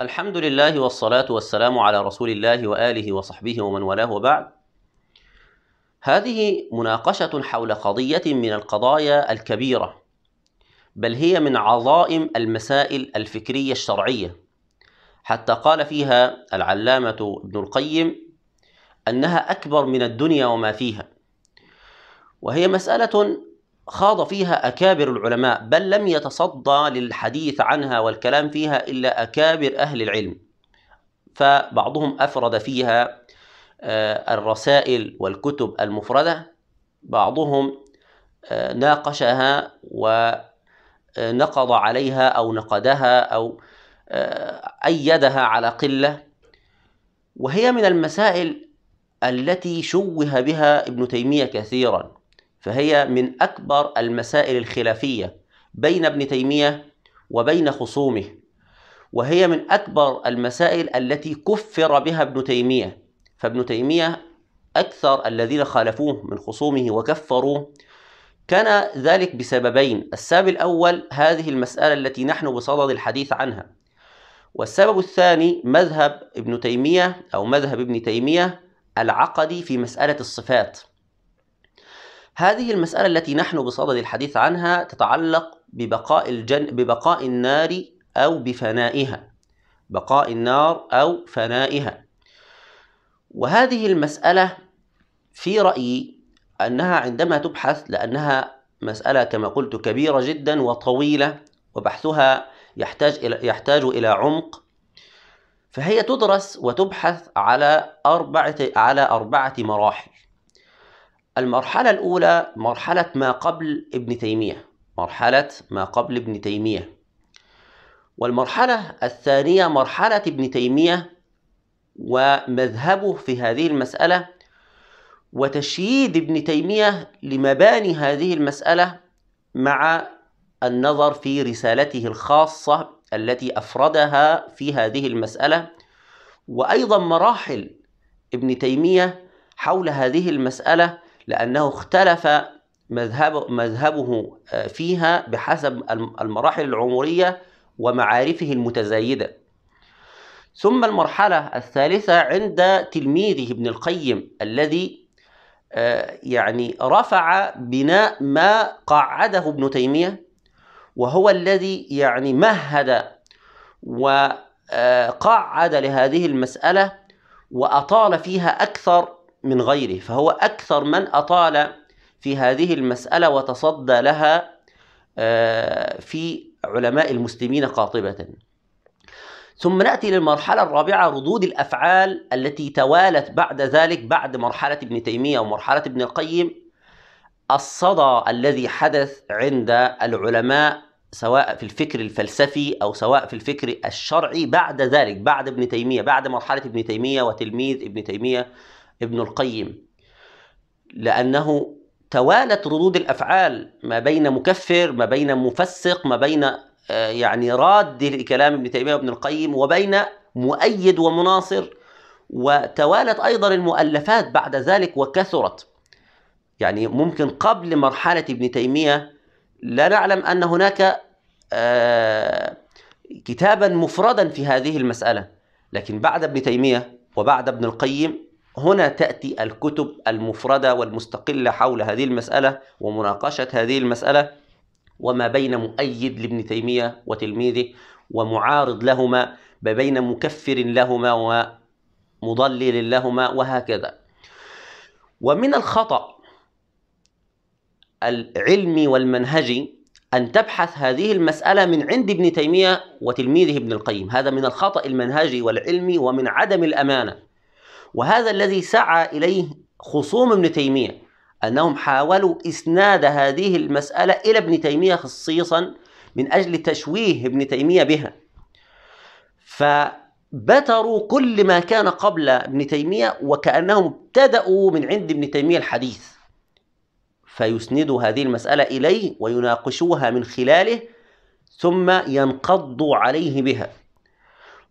الحمد لله والصلاة والسلام على رسول الله وآله وصحبه ومن والاه وبعد هذه مناقشة حول قضية من القضايا الكبيرة بل هي من عظائم المسائل الفكرية الشرعية حتى قال فيها العلامة ابن القيم أنها أكبر من الدنيا وما فيها وهي مسألة خاض فيها أكابر العلماء بل لم يتصدى للحديث عنها والكلام فيها إلا أكابر أهل العلم فبعضهم أفرد فيها آه، الرسائل والكتب المفردة بعضهم آه، ناقشها ونقض آه، عليها أو نقدها أو أيدها على قلة وهي من المسائل التي شوه بها ابن تيمية كثيرا فهي من أكبر المسائل الخلافية بين ابن تيمية وبين خصومه وهي من أكبر المسائل التي كفر بها ابن تيمية فابن تيمية أكثر الذين خالفوه من خصومه وكفروه كان ذلك بسببين السبب الأول هذه المسألة التي نحن بصدد الحديث عنها والسبب الثاني مذهب ابن تيمية أو مذهب ابن تيمية العقدي في مسألة الصفات هذه المسألة التي نحن بصدد الحديث عنها تتعلق ببقاء الجن ببقاء النار أو بفنائها بقاء النار أو فنائها وهذه المسألة في رأيي أنها عندما تبحث لأنها مسألة كما قلت كبيرة جدا وطويلة وبحثها يحتاج إلى يحتاج إلى عمق فهي تدرس وتبحث على أربعة على أربعة مراحل المرحلة الأولى مرحلة ما قبل ابن تيمية مرحلة ما قبل ابن تيمية والمرحلة الثانية مرحلة ابن تيمية ومذهبه في هذه المسألة وتشييد ابن تيمية لمباني هذه المسألة مع النظر في رسالته الخاصة التي أفردها في هذه المسألة وأيضا مراحل ابن تيمية حول هذه المسألة لأنه اختلف مذهب مذهبه آه، فيها بحسب المراحل العمرية ومعارفه المتزايدة ثم المرحلة الثالثة عند تلميذه ابن القيم الذي آه، يعني رفع بناء ما قعده ابن تيمية وهو الذي يعني مهد وقعد آه، لهذه المسألة وأطال فيها أكثر من غيره فهو أكثر من أطال في هذه المسألة وتصدى لها آه، في علماء المسلمين قاطبة ثم نأتي للمرحلة الرابعة ردود الأفعال التي توالت بعد ذلك بعد مرحلة ابن تيمية ومرحلة ابن القيم الصدى الذي حدث عند العلماء سواء في الفكر الفلسفي أو سواء في الفكر الشرعي بعد ذلك بعد ابن تيمية بعد مرحلة ابن تيمية وتلميذ ابن تيمية ابن القيم لأنه توالت ردود الأفعال ما بين مكفر ما بين مفسق ما بين آه، يعني راد لكلام ابن تيمية وابن القيم وبين مؤيد ومناصر وتوالت أيضا المؤلفات بعد ذلك وكثرت يعني ممكن قبل مرحلة ابن تيمية لا نعلم أن هناك آه، كتابا مفردا في هذه المسألة لكن بعد ابن تيمية وبعد ابن القيم هنا تأتي الكتب المفردة والمستقلة حول هذه المسألة ومناقشة هذه المسألة وما بين مؤيد لابن تيمية وتلميذه ومعارض لهما ما بين مكفر لهما ومضلل لهما وهكذا ومن الخطأ العلمي والمنهجي أن تبحث هذه المسألة من عند ابن تيمية وتلميذه ابن القيم هذا من الخطأ المنهجي والعلمي ومن عدم الأمانة وهذا الذي سعى إليه خصوم ابن تيمية أنهم حاولوا إسناد هذه المسألة إلى ابن تيمية خصيصا من أجل تشويه ابن تيمية بها فبتروا كل ما كان قبل ابن تيمية وكأنهم ابتدأوا من عند ابن تيمية الحديث فيسندوا هذه المسألة إليه ويناقشوها من خلاله ثم ينقضوا عليه بها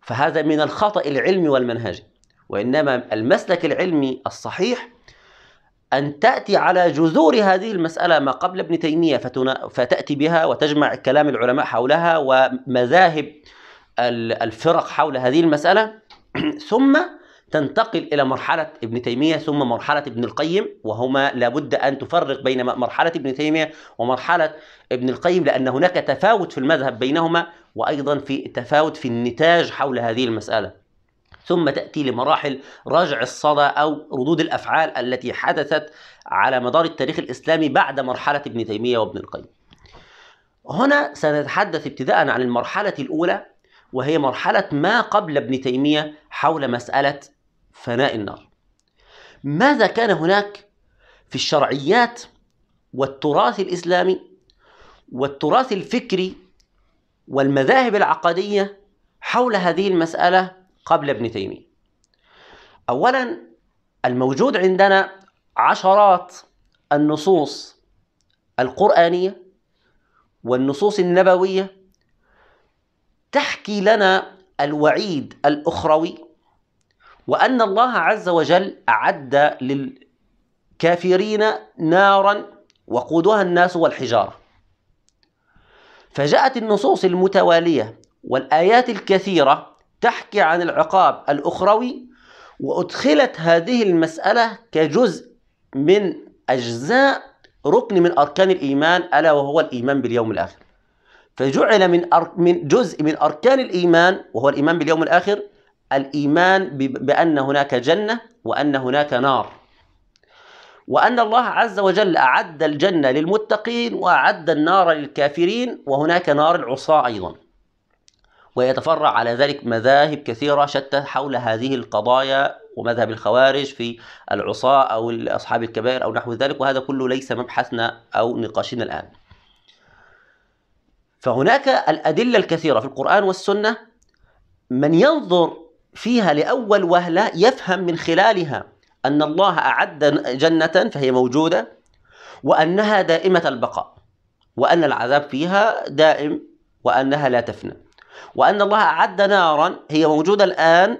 فهذا من الخطأ العلمي والمنهجي وإنما المسلك العلمي الصحيح أن تأتي على جذور هذه المسألة ما قبل ابن تيمية فتأتي بها وتجمع كلام العلماء حولها ومذاهب الفرق حول هذه المسألة ثم تنتقل إلى مرحلة ابن تيمية ثم مرحلة ابن القيم وهما لابد أن تفرق بين مرحلة ابن تيمية ومرحلة ابن القيم لأن هناك تفاوت في المذهب بينهما وأيضا في تفاوت في النتاج حول هذه المسألة ثم تأتي لمراحل رجع الصدى أو ردود الأفعال التي حدثت على مدار التاريخ الإسلامي بعد مرحلة ابن تيمية وابن القيم هنا سنتحدث ابتداء عن المرحلة الأولى وهي مرحلة ما قبل ابن تيمية حول مسألة فناء النار ماذا كان هناك في الشرعيات والتراث الإسلامي والتراث الفكري والمذاهب العقدية حول هذه المسألة قبل ابن تيمية أولا الموجود عندنا عشرات النصوص القرآنية والنصوص النبوية تحكي لنا الوعيد الأخروي وأن الله عز وجل أعد للكافرين نارا وقودها الناس والحجارة فجاءت النصوص المتوالية والآيات الكثيرة تحكي عن العقاب الأخروي وأدخلت هذه المسألة كجزء من أجزاء ركن من أركان الإيمان ألا وهو الإيمان باليوم الآخر فجعل من من جزء من أركان الإيمان وهو الإيمان باليوم الآخر الإيمان بأن هناك جنة وأن هناك نار وأن الله عز وجل أعد الجنة للمتقين وأعد النار للكافرين وهناك نار العصاة أيضاً ويتفرع على ذلك مذاهب كثيرة شتى حول هذه القضايا ومذهب الخوارج في العصاة أو أصحاب الكبائر أو نحو ذلك وهذا كله ليس مبحثنا أو نقاشنا الآن فهناك الأدلة الكثيرة في القرآن والسنة من ينظر فيها لأول وهلة يفهم من خلالها أن الله أعد جنة فهي موجودة وأنها دائمة البقاء وأن العذاب فيها دائم وأنها لا تفنى وأن الله أعد نارا هي موجودة الآن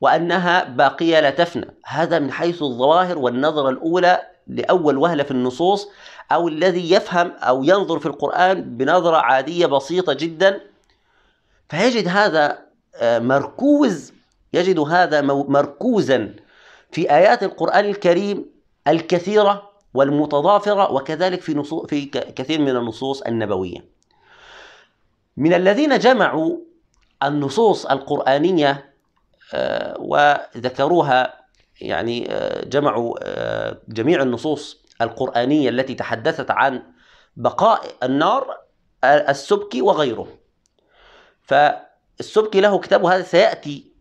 وأنها باقية لا تفنى هذا من حيث الظواهر والنظرة الأولى لأول وهلة في النصوص أو الذي يفهم أو ينظر في القرآن بنظرة عادية بسيطة جدا فيجد هذا آه، مركوز يجد هذا مركوزا في آيات القرآن الكريم الكثيرة والمتضافرة وكذلك في, في كثير من النصوص النبوية من الذين جمعوا النصوص القرآنية آه، وذكروها يعني آه، جمعوا آه، جميع النصوص القرآنية التي تحدثت عن بقاء النار السبكي وغيره فالسبكي له كتابه هذا سيأتي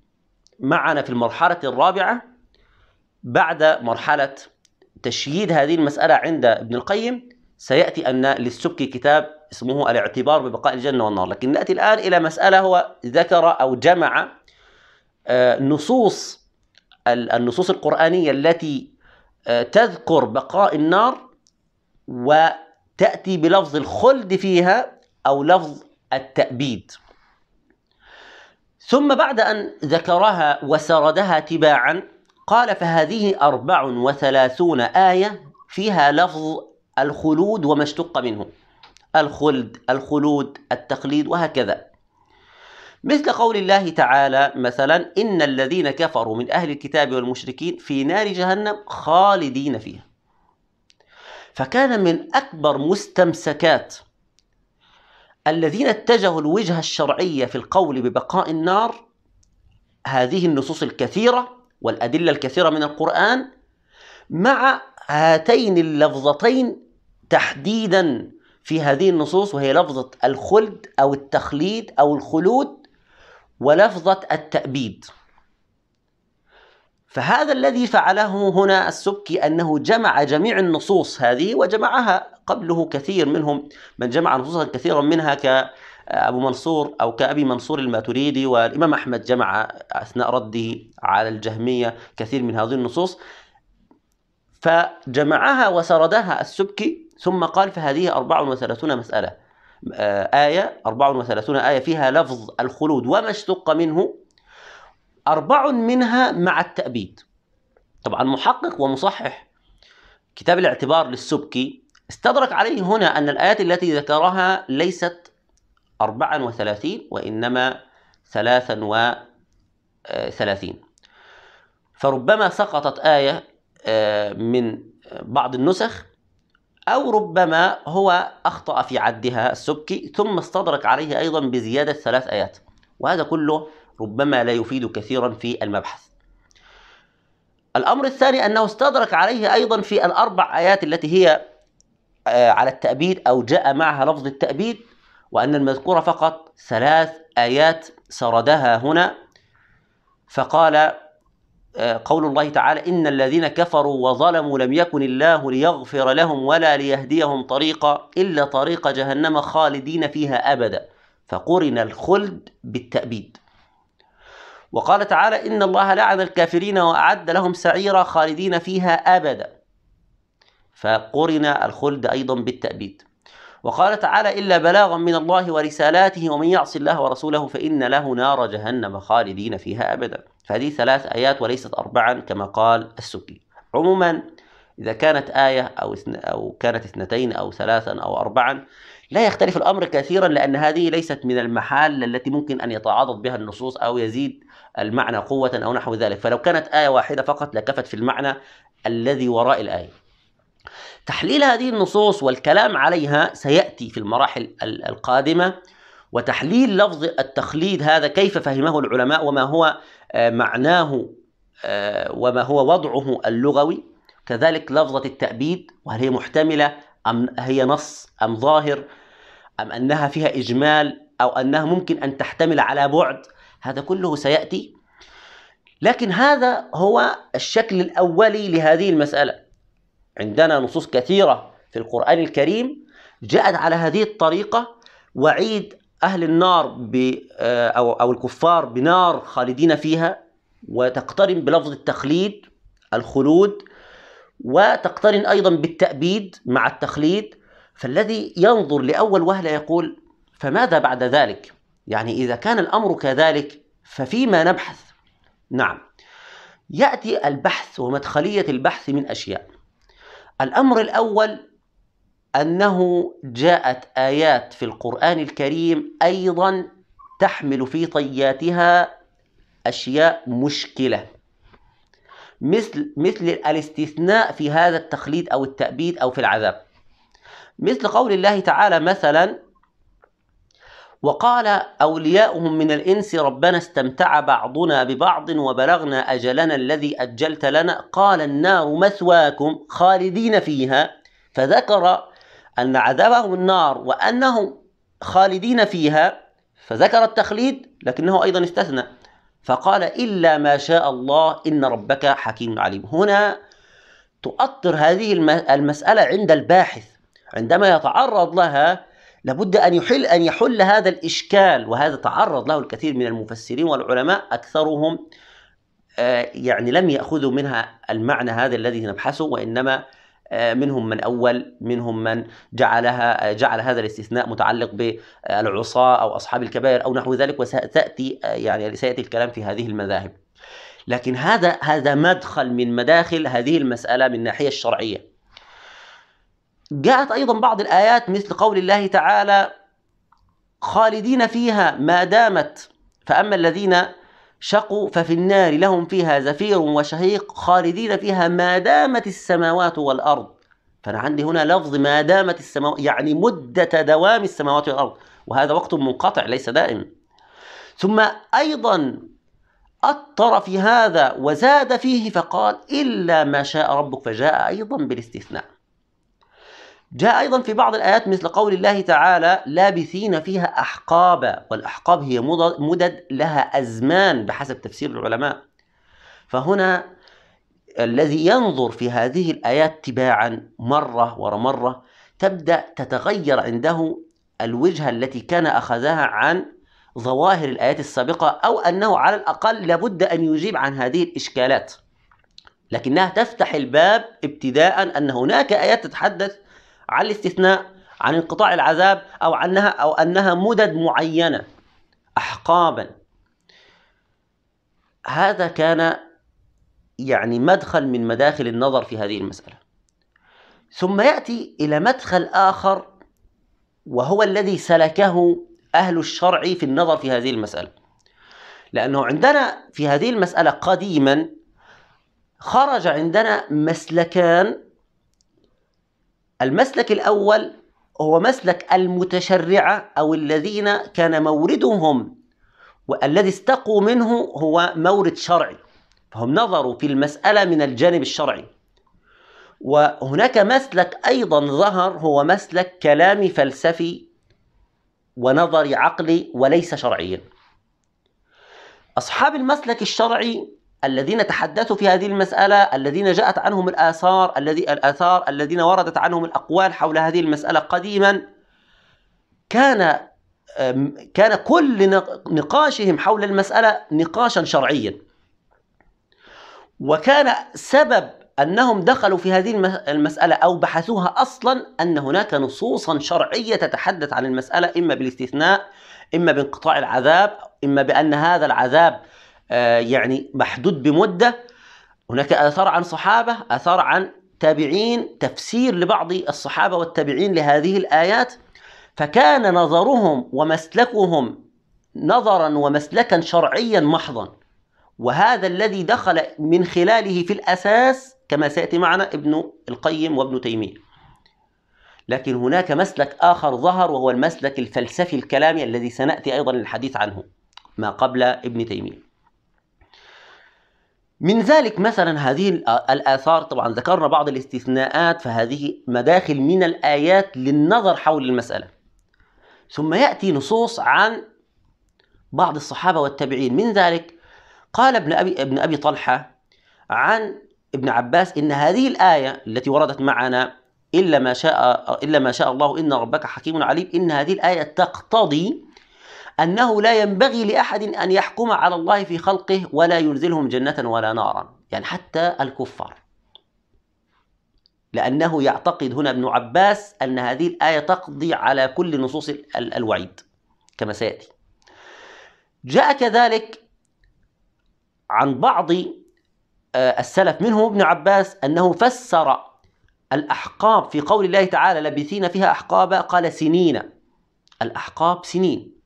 معنا في المرحلة الرابعة بعد مرحلة تشييد هذه المسألة عند ابن القيم سيأتي أن للسبكي كتاب اسمه الاعتبار ببقاء الجنة والنار لكن نأتي الآن إلى مسألة هو ذكر أو جمع آه، نصوص النصوص القرآنية التي آه، تذكر بقاء النار وتأتي بلفظ الخلد فيها أو لفظ التأبيد ثم بعد أن ذكرها وسردها تباعا قال فهذه أربع وثلاثون آية فيها لفظ الخلود وما اشتق منه الخلد الخلود التقليد وهكذا مثل قول الله تعالى مثلا إن الذين كفروا من أهل الكتاب والمشركين في نار جهنم خالدين فيها فكان من أكبر مستمسكات الذين اتجهوا الوجهة الشرعية في القول ببقاء النار هذه النصوص الكثيرة والأدلة الكثيرة من القرآن مع هاتين اللفظتين تحديدا في هذه النصوص وهي لفظة الخلد أو التخليد أو الخلود ولفظة التأبيد فهذا الذي فعله هنا السبكي أنه جمع جميع النصوص هذه وجمعها قبله كثير منهم من جمع نصوصا كثيرا منها كأبو منصور أو كأبي منصور الماتريدي والإمام أحمد جمع أثناء رده على الجهمية كثير من هذه النصوص فجمعها وسردها السبكي ثم قال فهذه 34 مسألة آه، آية 34 آية فيها لفظ الخلود وما اشتق منه أربع منها مع التأبيد طبعا محقق ومصحح كتاب الاعتبار للسبكي استدرك عليه هنا أن الآيات التي ذكرها ليست 34 وإنما 33 آه، فربما سقطت آية آه، من بعض النسخ أو ربما هو أخطأ في عدها السبكي ثم استدرك عليه أيضا بزيادة ثلاث آيات وهذا كله ربما لا يفيد كثيرا في المبحث الأمر الثاني أنه استدرك عليه أيضا في الأربع آيات التي هي آه، على التأبيد أو جاء معها لفظ التأبيد وأن المذكورة فقط ثلاث آيات سردها هنا فقال قول الله تعالى إن الذين كفروا وظلموا لم يكن الله ليغفر لهم ولا ليهديهم طريقا إلا طريق جهنم خالدين فيها أبدا فقرن الخلد بالتأبيد وقال تعالى إن الله لعن الكافرين وأعد لهم سعيرا خالدين فيها أبدا فقرن الخلد أيضا بالتأبيد وقال تعالى إلا بلاغا من الله ورسالاته ومن يعص الله ورسوله فإن له نار جهنم خالدين فيها أبدا فهذه ثلاث آيات وليست أربعا كما قال السكي عموما إذا كانت آية أو, اثن أو كانت اثنتين أو ثلاثا أو أربعا لا يختلف الأمر كثيرا لأن هذه ليست من المحال التي ممكن أن يتعاضد بها النصوص أو يزيد المعنى قوة أو نحو ذلك فلو كانت آية واحدة فقط لكفت في المعنى الذي وراء الآية تحليل هذه النصوص والكلام عليها سيأتي في المراحل القادمة وتحليل لفظ التخليد هذا كيف فهمه العلماء وما هو آه، معناه آه، وما هو وضعه اللغوي كذلك لفظة التأبيد وهل هي محتملة أم هي نص أم ظاهر أم أنها فيها إجمال أو أنها ممكن أن تحتمل على بعد هذا كله سيأتي لكن هذا هو الشكل الأولي لهذه المسألة عندنا نصوص كثيرة في القرآن الكريم جاءت على هذه الطريقة وعيد أهل النار ب آه، أو أو الكفار بنار خالدين فيها وتقترن بلفظ التخليد الخلود وتقترن أيضا بالتأبيد مع التخليد فالذي ينظر لأول وهلة يقول فماذا بعد ذلك؟ يعني إذا كان الأمر كذلك ففيما نبحث؟ نعم يأتي البحث ومدخلية البحث من أشياء الأمر الأول انه جاءت ايات في القران الكريم ايضا تحمل في طياتها اشياء مشكله مثل مثل الاستثناء في هذا التخليد او التابيد او في العذاب مثل قول الله تعالى مثلا وقال اولياؤهم من الانس ربنا استمتع بعضنا ببعض وبلغنا اجلنا الذي اجلت لنا قال النار مثواكم خالدين فيها فذكر أن عذابهم النار وأنهم خالدين فيها فذكر التخليد لكنه أيضا استثنى فقال إلا ما شاء الله إن ربك حكيم عليم هنا تؤطر هذه المسألة عند الباحث عندما يتعرض لها لابد أن يحل أن يحل هذا الإشكال وهذا تعرض له الكثير من المفسرين والعلماء أكثرهم آه، يعني لم يأخذوا منها المعنى هذا الذي نبحثه وإنما آه، منهم من أول منهم من جعلها آه، جعل هذا الاستثناء متعلق بالعصاة أو أصحاب الكبائر أو نحو ذلك وسأتأتي آه، يعني سيأتي الكلام في هذه المذاهب لكن هذا هذا مدخل من مداخل هذه المسألة من الناحية الشرعية جاءت أيضا بعض الآيات مثل قول الله تعالى خالدين فيها ما دامت فأما الذين شقوا ففي النار لهم فيها زفير وشهيق خالدين فيها ما دامت السماوات والأرض فأنا عندي هنا لفظ ما دامت السماوات يعني مدة دوام السماوات والأرض وهذا وقت منقطع ليس دائم ثم أيضا أطر في هذا وزاد فيه فقال إلا ما شاء ربك فجاء أيضا بالاستثناء جاء أيضا في بعض الآيات مثل قول الله تعالى لابثين فيها أحقابا والأحقاب هي مدد لها أزمان بحسب تفسير العلماء فهنا الذي ينظر في هذه الآيات تباعا مرة ورا مرة تبدأ تتغير عنده الوجهة التي كان أخذها عن ظواهر الآيات السابقة أو أنه على الأقل لابد أن يجيب عن هذه الإشكالات لكنها تفتح الباب ابتداء أن هناك آيات تتحدث على الاستثناء عن انقطاع العذاب أو عنها أو أنها مدد معينة أحقابا هذا كان يعني مدخل من مداخل النظر في هذه المسألة ثم يأتي إلى مدخل آخر وهو الذي سلكه أهل الشرع في النظر في هذه المسألة لأنه عندنا في هذه المسألة قديما خرج عندنا مسلكان المسلك الأول هو مسلك المتشرعة أو الذين كان موردهم والذي استقوا منه هو مورد شرعي فهم نظروا في المسألة من الجانب الشرعي وهناك مسلك أيضا ظهر هو مسلك كلامي فلسفي ونظري عقلي وليس شرعيا أصحاب المسلك الشرعي الذين تحدثوا في هذه المسألة الذين جاءت عنهم الآثار الذي الآثار الذين وردت عنهم الأقوال حول هذه المسألة قديما كان كان كل نقاشهم حول المسألة نقاشا شرعيا وكان سبب أنهم دخلوا في هذه المسألة أو بحثوها أصلا أن هناك نصوصا شرعية تتحدث عن المسألة إما بالاستثناء إما بانقطاع العذاب إما بأن هذا العذاب آه، يعني محدود بمده هناك اثار عن صحابه اثار عن تابعين تفسير لبعض الصحابه والتابعين لهذه الايات فكان نظرهم ومسلكهم نظرا ومسلكا شرعيا محضا وهذا الذي دخل من خلاله في الاساس كما سياتي معنا ابن القيم وابن تيميه لكن هناك مسلك اخر ظهر وهو المسلك الفلسفي الكلامي الذي سناتي ايضا للحديث عنه ما قبل ابن تيميه من ذلك مثلا هذه الآثار طبعا ذكرنا بعض الاستثناءات فهذه مداخل من الآيات للنظر حول المسألة ثم يأتي نصوص عن بعض الصحابة والتابعين من ذلك قال ابن أبي, ابن أبي طلحة عن ابن عباس إن هذه الآية التي وردت معنا إلا ما شاء إلا ما شاء الله إن ربك حكيم عليم إن هذه الآية تقتضي أنه لا ينبغي لأحد أن يحكم على الله في خلقه ولا ينزلهم جنة ولا نارا يعني حتى الكفار لأنه يعتقد هنا ابن عباس أن هذه الآية تقضي على كل نصوص الوعيد كما سيأتي جاء كذلك عن بعض آه، السلف منهم ابن عباس أنه فسر الأحقاب في قول الله تعالى لبثين فيها أحقابا قال سنين الأحقاب سنين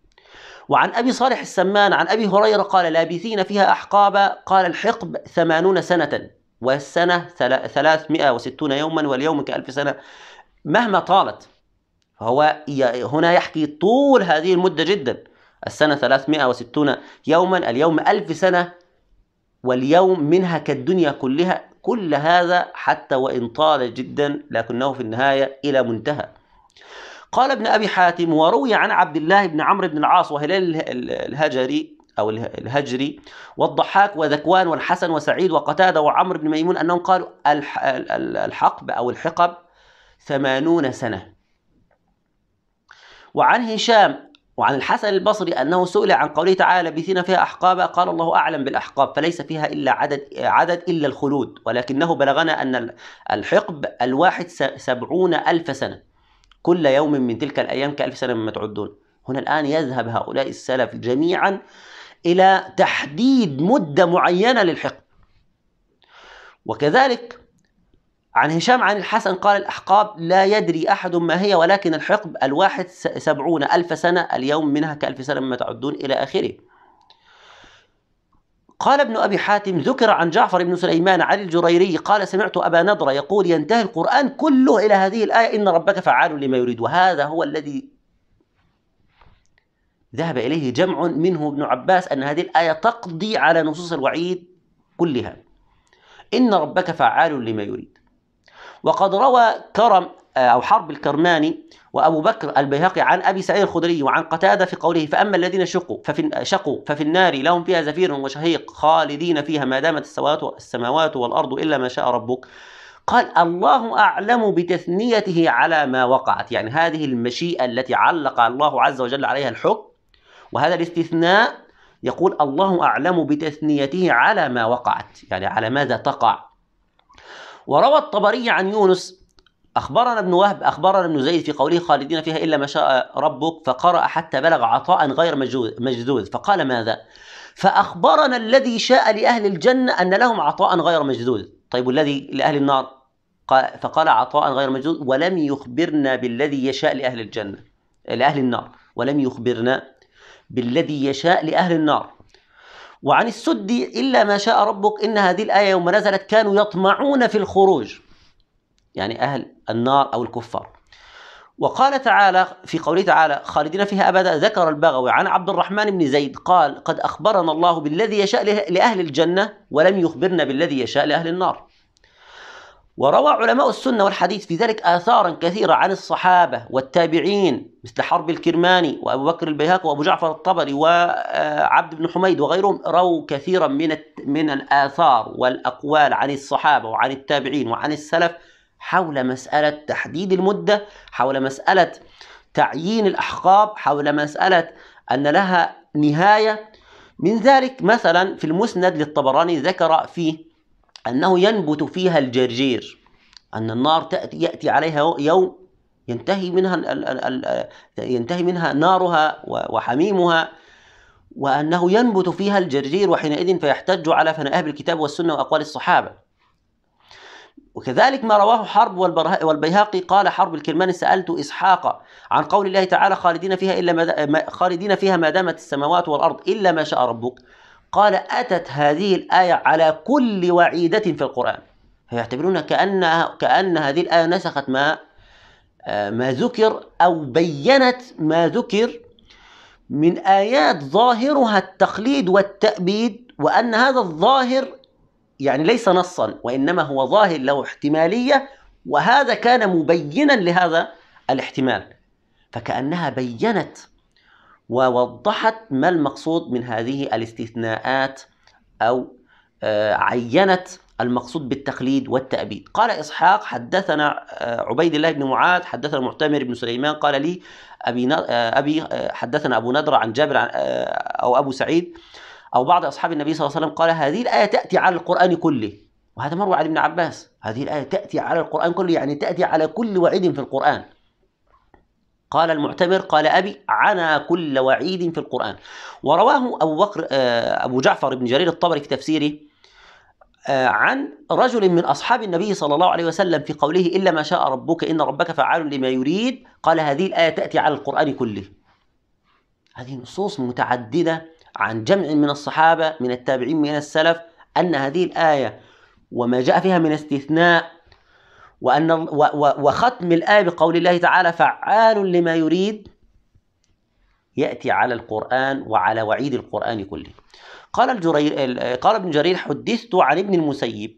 وعن أبي صالح السمان عن أبي هريرة قال لابثين فيها أحقابا قال الحقب ثمانون سنة والسنة ثلاثمائة وستون يوما واليوم كألف سنة مهما طالت فهو هنا يحكي طول هذه المدة جدا السنة ثلاثمائة وستون يوما اليوم ألف سنة واليوم منها كالدنيا كلها كل هذا حتى وإن طال جدا لكنه في النهاية إلى منتهى قال ابن أبي حاتم وروي عن عبد الله بن عمرو بن العاص وهلال الهجري أو الهجري والضحاك وذكوان والحسن وسعيد وقتادة وعمرو بن ميمون أنهم قالوا الحقب أو الحقب ثمانون سنة وعن هشام وعن الحسن البصري أنه سئل عن قوله تعالى بثنا فيها أحقابا قال الله أعلم بالأحقاب فليس فيها إلا عدد عدد إلا الخلود ولكنه بلغنا أن الحقب الواحد سبعون ألف سنة كل يوم من تلك الأيام كألف سنة مما تعدون هنا الآن يذهب هؤلاء السلف جميعا إلى تحديد مدة معينة للحقد وكذلك عن هشام عن الحسن قال الأحقاب لا يدري أحد ما هي ولكن الحقب الواحد سبعون ألف سنة اليوم منها كألف سنة مما تعدون إلى آخره قال ابن أبي حاتم ذكر عن جعفر بن سليمان عن الجريري قال سمعت أبا نضرة يقول ينتهي القرآن كله إلى هذه الآية إن ربك فعال لما يريد وهذا هو الذي ذهب إليه جمع منه ابن عباس أن هذه الآية تقضي على نصوص الوعيد كلها إن ربك فعال لما يريد وقد روى كرم أو حرب الكرماني وابو بكر البيهقي عن ابي سعيد الخدري وعن قتاده في قوله فاما الذين شقوا ففي شقوا ففي النار لهم فيها زفير وشهيق خالدين فيها ما دامت السماوات والارض الا ما شاء ربك قال الله اعلم بتثنيته على ما وقعت يعني هذه المشيئه التي علق الله عز وجل عليها الحكم وهذا الاستثناء يقول الله اعلم بتثنيته على ما وقعت يعني على ماذا تقع وروى الطبري عن يونس أخبرنا ابن وهب أخبرنا ابن زيد في قوله خالدين فيها إلا ما شاء ربك فقرأ حتى بلغ عطاء غير مجدود فقال ماذا؟ فأخبرنا الذي شاء لأهل الجنة أن لهم عطاء غير مجدود طيب والذي لأهل النار فقال عطاء غير مجدود ولم يخبرنا بالذي يشاء لأهل الجنة لأهل النار ولم يخبرنا بالذي يشاء لأهل النار وعن السد إلا ما شاء ربك إن هذه الآية يوم نزلت كانوا يطمعون في الخروج يعني أهل النار أو الكفار وقال تعالى في قوله تعالى خالدين فيها أبدا ذكر البغوي عن عبد الرحمن بن زيد قال قد أخبرنا الله بالذي يشاء لأهل الجنة ولم يخبرنا بالذي يشاء لأهل النار وروى علماء السنة والحديث في ذلك آثارا كثيرة عن الصحابة والتابعين مثل حرب الكرماني وأبو بكر البيهقي وأبو جعفر الطبري وعبد آه، بن حميد وغيرهم رووا كثيرا من من الآثار والأقوال عن الصحابة وعن التابعين وعن السلف حول مسألة تحديد المدة حول مسألة تعيين الأحقاب حول مسألة أن لها نهاية من ذلك مثلا في المسند للطبراني ذكر فيه أنه ينبت فيها الجرجير أن النار تأتي يأتي عليها يوم ينتهي منها ينتهي منها نارها وحميمها وأنه ينبت فيها الجرجير وحينئذ فيحتج على فناء أهل الكتاب والسنة وأقوال الصحابة وكذلك ما رواه حرب والبيهقي قال حرب الكرماني سألت إسحاق عن قول الله تعالى خالدين فيها إلا ما خالدين فيها ما دامت السماوات والأرض إلا ما شاء ربك قال أتت هذه الآية على كل وعيدة في القرآن فيعتبرون كأن كأن هذه الآية نسخت ما ما ذكر أو بينت ما ذكر من آيات ظاهرها التقليد والتأبيد وأن هذا الظاهر يعني ليس نصا وإنما هو ظاهر له احتمالية وهذا كان مبينا لهذا الاحتمال فكأنها بينت ووضحت ما المقصود من هذه الاستثناءات أو آه، عينت المقصود بالتقليد والتأبيد قال إسحاق حدثنا آه، عبيد الله بن معاذ حدثنا معتمر بن سليمان قال لي أبي آه، أبي حدثنا أبو نضرة عن جابر أو أبو سعيد أو بعض أصحاب النبي صلى الله عليه وسلم قال هذه الآية تأتي على القرآن كله وهذا مروي عن ابن عباس هذه الآية تأتي على القرآن كله يعني تأتي على كل وعيد في القرآن قال المعتبر قال أبي عنا كل وعيد في القرآن ورواه أبو بكر آه، أبو جعفر بن جرير الطبري في تفسيره آه، عن رجل من أصحاب النبي صلى الله عليه وسلم في قوله إلا ما شاء ربك إن ربك فعال لما يريد قال هذه الآية تأتي على القرآن كله هذه نصوص متعددة عن جمع من الصحابة من التابعين من السلف أن هذه الآية وما جاء فيها من استثناء وأن وختم الآية بقول الله تعالى فعال لما يريد يأتي على القرآن وعلى وعيد القرآن كله قال الجرير قال ابن جرير حدثت عن ابن المسيب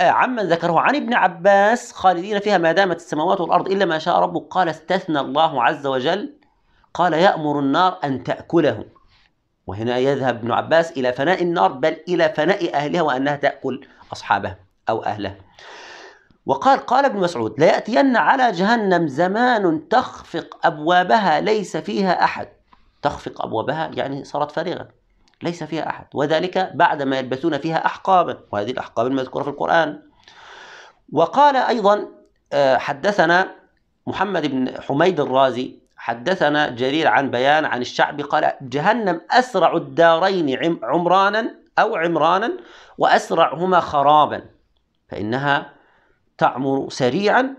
عمن ذكره عن ابن عباس خالدين فيها ما دامت السماوات والأرض إلا ما شاء ربك قال استثنى الله عز وجل قال يأمر النار أن تأكله وهنا يذهب ابن عباس إلى فناء النار بل إلى فناء أهلها وأنها تأكل أصحابها أو أهلها وقال قال ابن مسعود ليأتين على جهنم زمان تخفق أبوابها ليس فيها أحد تخفق أبوابها يعني صارت فارغة ليس فيها أحد وذلك بعد ما يلبسون فيها أحقابا وهذه الأحقاب المذكورة في القرآن وقال أيضا آه، حدثنا محمد بن حميد الرازي حدثنا جرير عن بيان عن الشعب قال جهنم أسرع الدارين عمرانا أو عمرانا وأسرعهما خرابا فإنها تعمر سريعا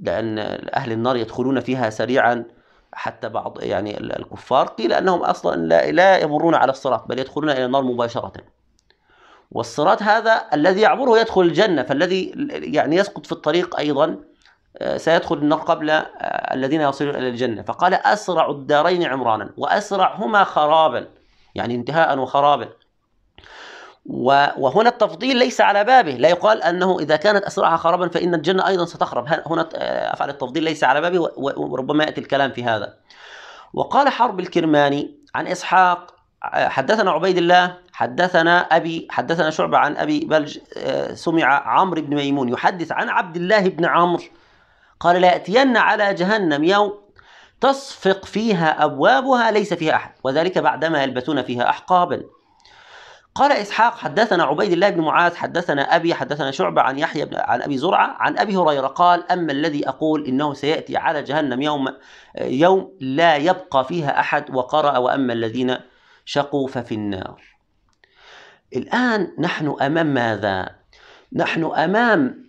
لأن أهل النار يدخلون فيها سريعا حتى بعض يعني الكفار قيل أنهم أصلا لا, لا يمرون على الصراط بل يدخلون إلى النار مباشرة والصراط هذا الذي يعبره يدخل الجنة فالذي يعني يسقط في الطريق أيضا آه، سيدخل النار قبل آه، الذين يصلون إلى الجنة فقال أسرع الدارين عمرانا وأسرعهما خرابا يعني انتهاء وخرابا وهنا التفضيل ليس على بابه لا يقال أنه إذا كانت أسرعها خرابا فإن الجنة أيضا ستخرب هنا آه، أفعل التفضيل ليس على بابه وربما يأتي الكلام في هذا وقال حرب الكرماني عن إسحاق حدثنا عبيد الله حدثنا أبي حدثنا شعبة عن أبي بلج سمع عمرو بن ميمون يحدث عن عبد الله بن عمرو قال ليأتين على جهنم يوم تصفق فيها أبوابها ليس فيها أحد وذلك بعدما يلبثون فيها أحقابا قال إسحاق حدثنا عبيد الله بن معاذ حدثنا أبي حدثنا شعبة عن يحيى بن عن أبي زرعة عن أبي هريرة قال أما الذي أقول إنه سيأتي على جهنم يوم يوم لا يبقى فيها أحد وقرأ وأما الذين شقوا ففي النار الآن نحن أمام ماذا؟ نحن أمام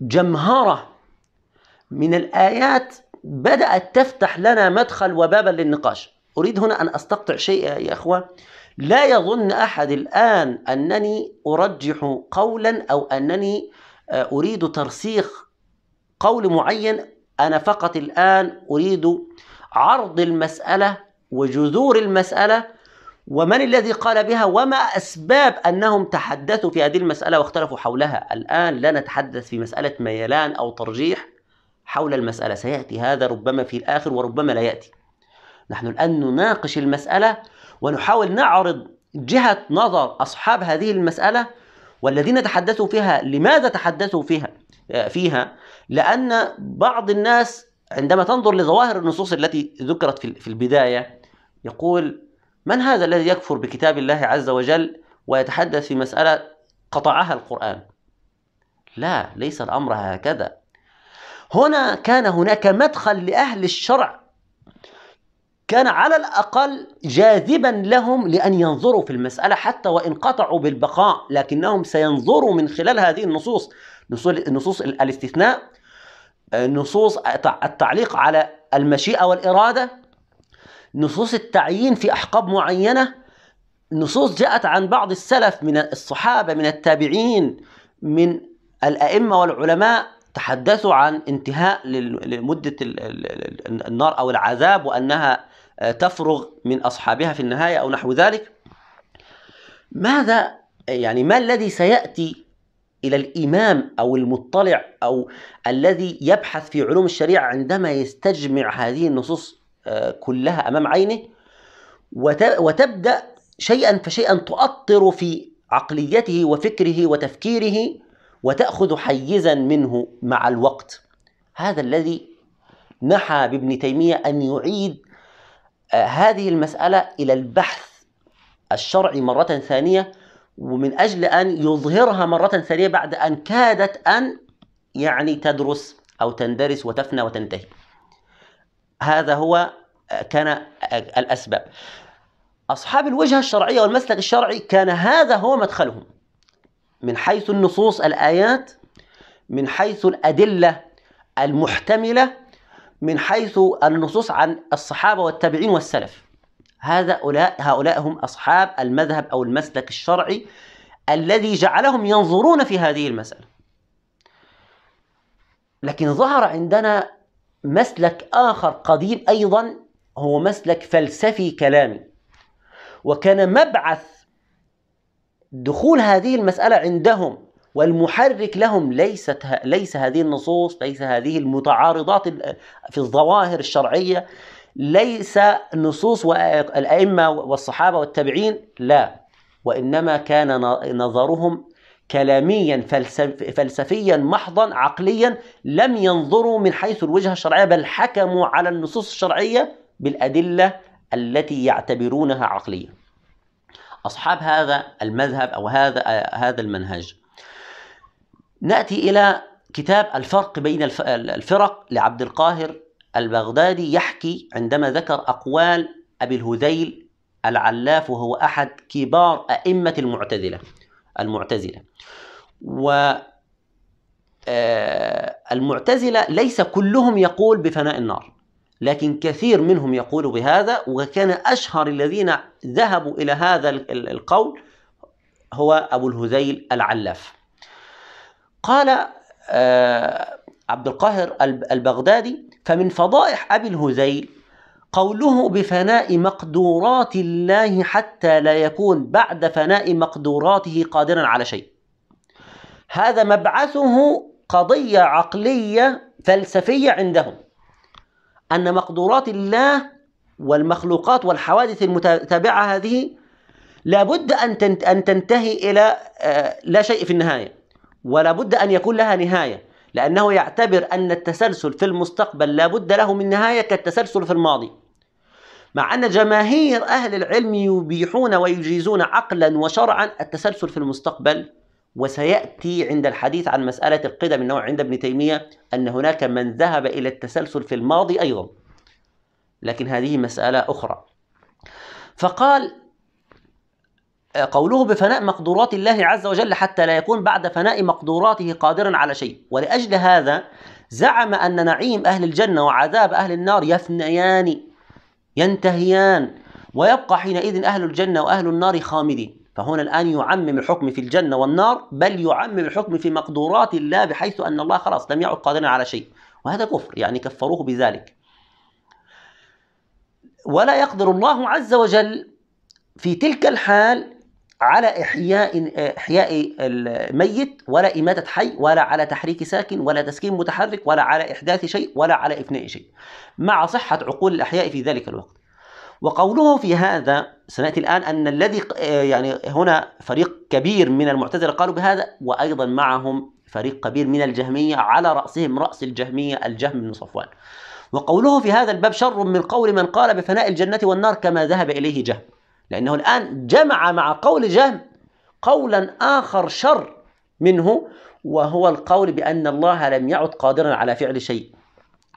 جمهرة من الآيات بدأت تفتح لنا مدخل وبابا للنقاش أريد هنا أن أستقطع شيء يا إخوة لا يظن أحد الآن أنني أرجح قولا أو أنني آه، أريد ترسيخ قول معين أنا فقط الآن أريد عرض المسألة وجذور المسألة ومن الذي قال بها وما أسباب أنهم تحدثوا في هذه المسألة واختلفوا حولها الآن لا نتحدث في مسألة ميلان أو ترجيح حول المسألة سيأتي هذا ربما في الآخر وربما لا يأتي نحن الآن نناقش المسألة ونحاول نعرض جهة نظر أصحاب هذه المسألة والذين تحدثوا فيها لماذا تحدثوا فيها فيها لأن بعض الناس عندما تنظر لظواهر النصوص التي ذكرت في البداية يقول من هذا الذي يكفر بكتاب الله عز وجل ويتحدث في مسألة قطعها القرآن لا ليس الأمر هكذا هنا كان هناك مدخل لأهل الشرع كان على الأقل جاذبا لهم لأن ينظروا في المسألة حتى وإن قطعوا بالبقاء لكنهم سينظروا من خلال هذه النصوص نصوص الاستثناء نصوص التعليق على المشيئة والإرادة نصوص التعيين في أحقاب معينة نصوص جاءت عن بعض السلف من الصحابة من التابعين من الأئمة والعلماء تحدثوا عن انتهاء لمدة النار أو العذاب وأنها آه، تفرغ من أصحابها في النهاية أو نحو ذلك ماذا يعني ما الذي سيأتي إلى الإمام أو المطلع أو الذي يبحث في علوم الشريعة عندما يستجمع هذه النصوص آه، كلها أمام عينه وتبدأ شيئا فشيئا تؤطر في عقليته وفكره وتفكيره وتأخذ حيزا منه مع الوقت هذا الذي نحى بابن تيمية أن يعيد آه، هذه المسألة إلى البحث الشرعي مرة ثانية ومن أجل أن يظهرها مرة ثانية بعد أن كادت أن يعني تدرس أو تندرس وتفنى وتنتهي هذا هو آه، كان آه، الأسباب أصحاب الوجهة الشرعية والمسلك الشرعي كان هذا هو مدخلهم من حيث النصوص الآيات من حيث الأدلة المحتملة من حيث النصوص عن الصحابة والتابعين والسلف هذا هؤلاء هم أصحاب المذهب أو المسلك الشرعي الذي جعلهم ينظرون في هذه المسألة لكن ظهر عندنا مسلك آخر قديم أيضا هو مسلك فلسفي كلامي وكان مبعث دخول هذه المسألة عندهم والمحرك لهم ليست ليس هذه النصوص ليس هذه المتعارضات في الظواهر الشرعية ليس نصوص الأئمة والصحابة والتابعين لا وإنما كان نظرهم كلاميا فلسفيا محضا عقليا لم ينظروا من حيث الوجهة الشرعية بل حكموا على النصوص الشرعية بالأدلة التي يعتبرونها عقليه اصحاب هذا المذهب او هذا هذا المنهج ناتي الى كتاب الفرق بين الفرق لعبد القاهر البغدادي يحكي عندما ذكر اقوال ابي الهذيل العلاف وهو احد كبار ائمه المعتزله المعتزله و آه، المعتزله ليس كلهم يقول بفناء النار لكن كثير منهم يقول بهذا وكان أشهر الذين ذهبوا إلى هذا القول هو أبو الهذيل العلاف قال آه، عبد القاهر البغدادي فمن فضائح أبي الهذيل قوله بفناء مقدورات الله حتى لا يكون بعد فناء مقدوراته قادرا على شيء هذا مبعثه قضية عقلية فلسفية عندهم أن مقدورات الله والمخلوقات والحوادث المتابعة هذه لابد أن أن تنتهي إلى آه، لا شيء في النهاية ولا بد أن يكون لها نهاية لأنه يعتبر أن التسلسل في المستقبل لا بد له من نهاية كالتسلسل في الماضي مع أن جماهير أهل العلم يبيحون ويجيزون عقلا وشرعا التسلسل في المستقبل وسيأتي عند الحديث عن مسألة القدم النوع عند ابن تيمية أن هناك من ذهب إلى التسلسل في الماضي أيضا لكن هذه مسألة أخرى فقال قوله بفناء مقدورات الله عز وجل حتى لا يكون بعد فناء مقدوراته قادرا على شيء ولأجل هذا زعم أن نعيم أهل الجنة وعذاب أهل النار يفنيان ينتهيان ويبقى حينئذ أهل الجنة وأهل النار خامدين فهنا الآن يعمم الحكم في الجنة والنار بل يعمم الحكم في مقدورات الله بحيث أن الله خلاص لم يعد قادرا على شيء وهذا كفر يعني كفروه بذلك ولا يقدر الله عز وجل في تلك الحال على إحياء إحياء الميت ولا إماتة حي ولا على تحريك ساكن ولا تسكين متحرك ولا على إحداث شيء ولا على إفناء شيء مع صحة عقول الأحياء في ذلك الوقت وقوله في هذا سناتي الان ان الذي آه، يعني هنا فريق كبير من المعتزله قالوا بهذا وايضا معهم فريق كبير من الجهميه على راسهم راس الجهميه الجهم بن صفوان. وقوله في هذا الباب شر من قول من قال بفناء الجنه والنار كما ذهب اليه جهم. لانه الان جمع مع قول جهم قولا اخر شر منه وهو القول بان الله لم يعد قادرا على فعل شيء.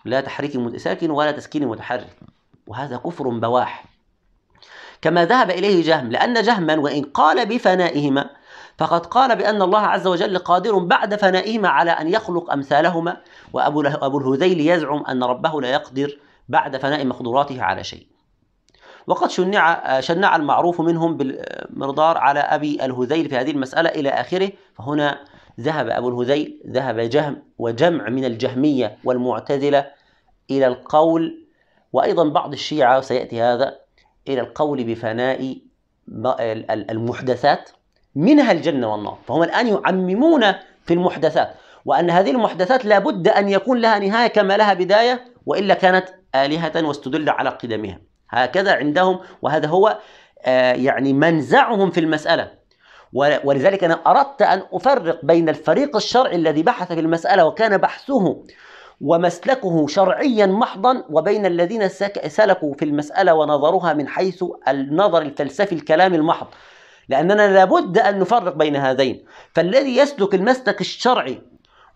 لا تحريك ساكن ولا تسكين متحرك. وهذا كفر بواح كما ذهب إليه جهم لأن جهما وإن قال بفنائهما فقد قال بأن الله عز وجل قادر بعد فنائهما على أن يخلق أمثالهما وأبو الهذيل يزعم أن ربه لا يقدر بعد فناء مقدوراته على شيء وقد شنع شنع المعروف منهم بالمرضار على أبي الهذيل في هذه المسألة إلى آخره فهنا ذهب أبو الهذيل ذهب جهم وجمع من الجهمية والمعتزلة إلى القول وأيضا بعض الشيعة وسيأتي هذا إلى القول بفناء المحدثات منها الجنة والنار فهم الآن يعممون في المحدثات وأن هذه المحدثات لا بد أن يكون لها نهاية كما لها بداية وإلا كانت آلهة واستدل على قدمها هكذا عندهم وهذا هو آه، يعني منزعهم في المسألة ولذلك أنا أردت أن أفرق بين الفريق الشرعي الذي بحث في المسألة وكان بحثه ومسلكه شرعيا محضا وبين الذين سلكوا في المسألة ونظرها من حيث النظر الفلسفي الكلام المحض لأننا لابد أن نفرق بين هذين فالذي يسلك المسلك الشرعي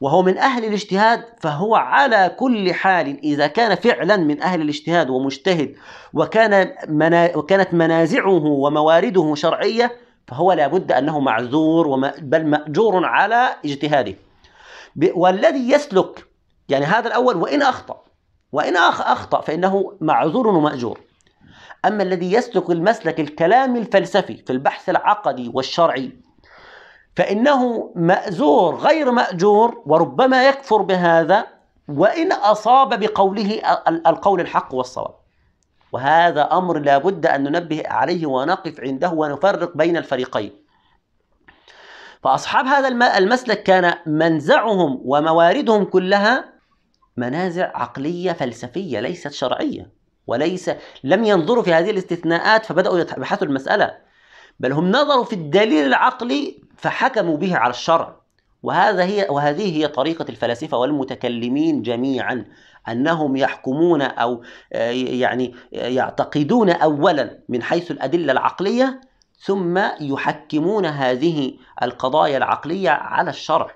وهو من أهل الاجتهاد فهو على كل حال إذا كان فعلا من أهل الاجتهاد ومجتهد وكان منا وكانت منازعه وموارده شرعية فهو لابد أنه معذور بل مأجور على اجتهاده والذي يسلك يعني هذا الأول وإن أخطأ وإن أخطأ فإنه معذور ومأجور أما الذي يسلك المسلك الكلام الفلسفي في البحث العقدي والشرعي فإنه مأزور غير مأجور وربما يكفر بهذا وإن أصاب بقوله القول الحق والصواب وهذا أمر لا بد أن ننبه عليه ونقف عنده ونفرق بين الفريقين فأصحاب هذا المسلك كان منزعهم ومواردهم كلها منازع عقلية فلسفية ليست شرعية وليس لم ينظروا في هذه الاستثناءات فبدأوا يبحثوا المسألة بل هم نظروا في الدليل العقلي فحكموا به على الشرع وهذا هي وهذه هي طريقة الفلاسفة والمتكلمين جميعا أنهم يحكمون أو آه، يعني يعتقدون أولا من حيث الأدلة العقلية ثم يحكمون هذه القضايا العقلية على الشرع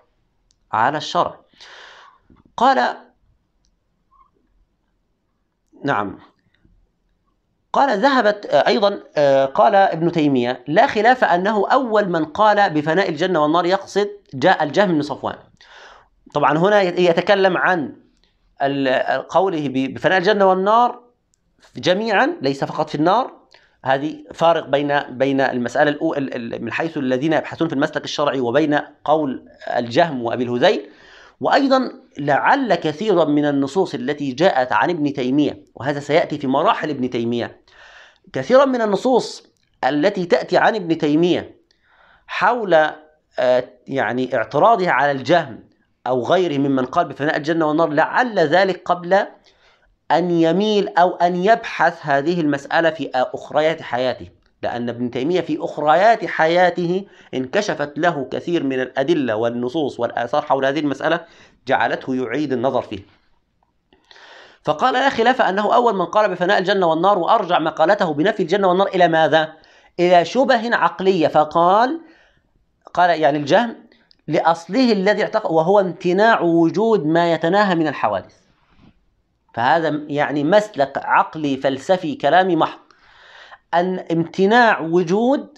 على الشرع قال نعم قال ذهبت آه، أيضا آه، قال ابن تيمية لا خلاف أنه أول من قال بفناء الجنة والنار يقصد جاء الجهم بن صفوان طبعا هنا يتكلم عن قوله بفناء الجنة والنار جميعا ليس فقط في النار هذه فارق بين بين المسألة الأولى من حيث الذين يبحثون في المسلك الشرعي وبين قول الجهم وأبي الهذيل وأيضا لعل كثيرا من النصوص التي جاءت عن ابن تيمية وهذا سيأتي في مراحل ابن تيمية كثيرا من النصوص التي تأتي عن ابن تيمية حول آه، يعني اعتراضه على الجهم أو غيره ممن قال بفناء الجنة والنار لعل ذلك قبل أن يميل أو أن يبحث هذه المسألة في أخريات حياته لأن ابن تيمية في أخريات حياته انكشفت له كثير من الأدلة والنصوص والآثار حول هذه المسألة جعلته يعيد النظر فيه فقال لا خلاف أنه أول من قال بفناء الجنة والنار وأرجع مقالته بنفي الجنة والنار إلى ماذا؟ إلى شبه عقلية فقال قال يعني الجهم لأصله الذي اعتقد وهو امتناع وجود ما يتناهى من الحوادث فهذا يعني مسلك عقلي فلسفي كلامي محض أن امتناع وجود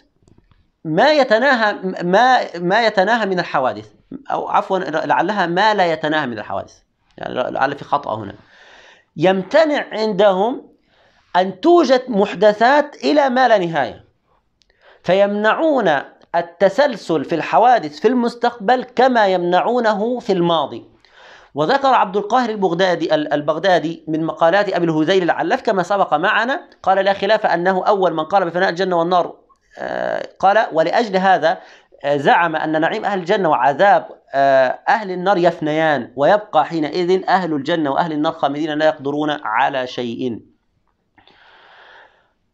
ما يتناهى ما ما يتناهى من الحوادث أو عفوا لعلها ما لا يتناهى من الحوادث يعني لعل في خطأ هنا يمتنع عندهم أن توجد محدثات إلى ما لا نهاية فيمنعون التسلسل في الحوادث في المستقبل كما يمنعونه في الماضي وذكر عبد القاهر البغدادي البغدادي من مقالات ابي الهذيل العلف كما سبق معنا قال لا خلاف انه اول من قال بفناء الجنه والنار آه، قال ولاجل هذا آه، زعم ان نعيم اهل الجنه وعذاب آه، اهل النار يفنيان ويبقى حينئذ اهل الجنه واهل النار خامدين لا يقدرون على شيء.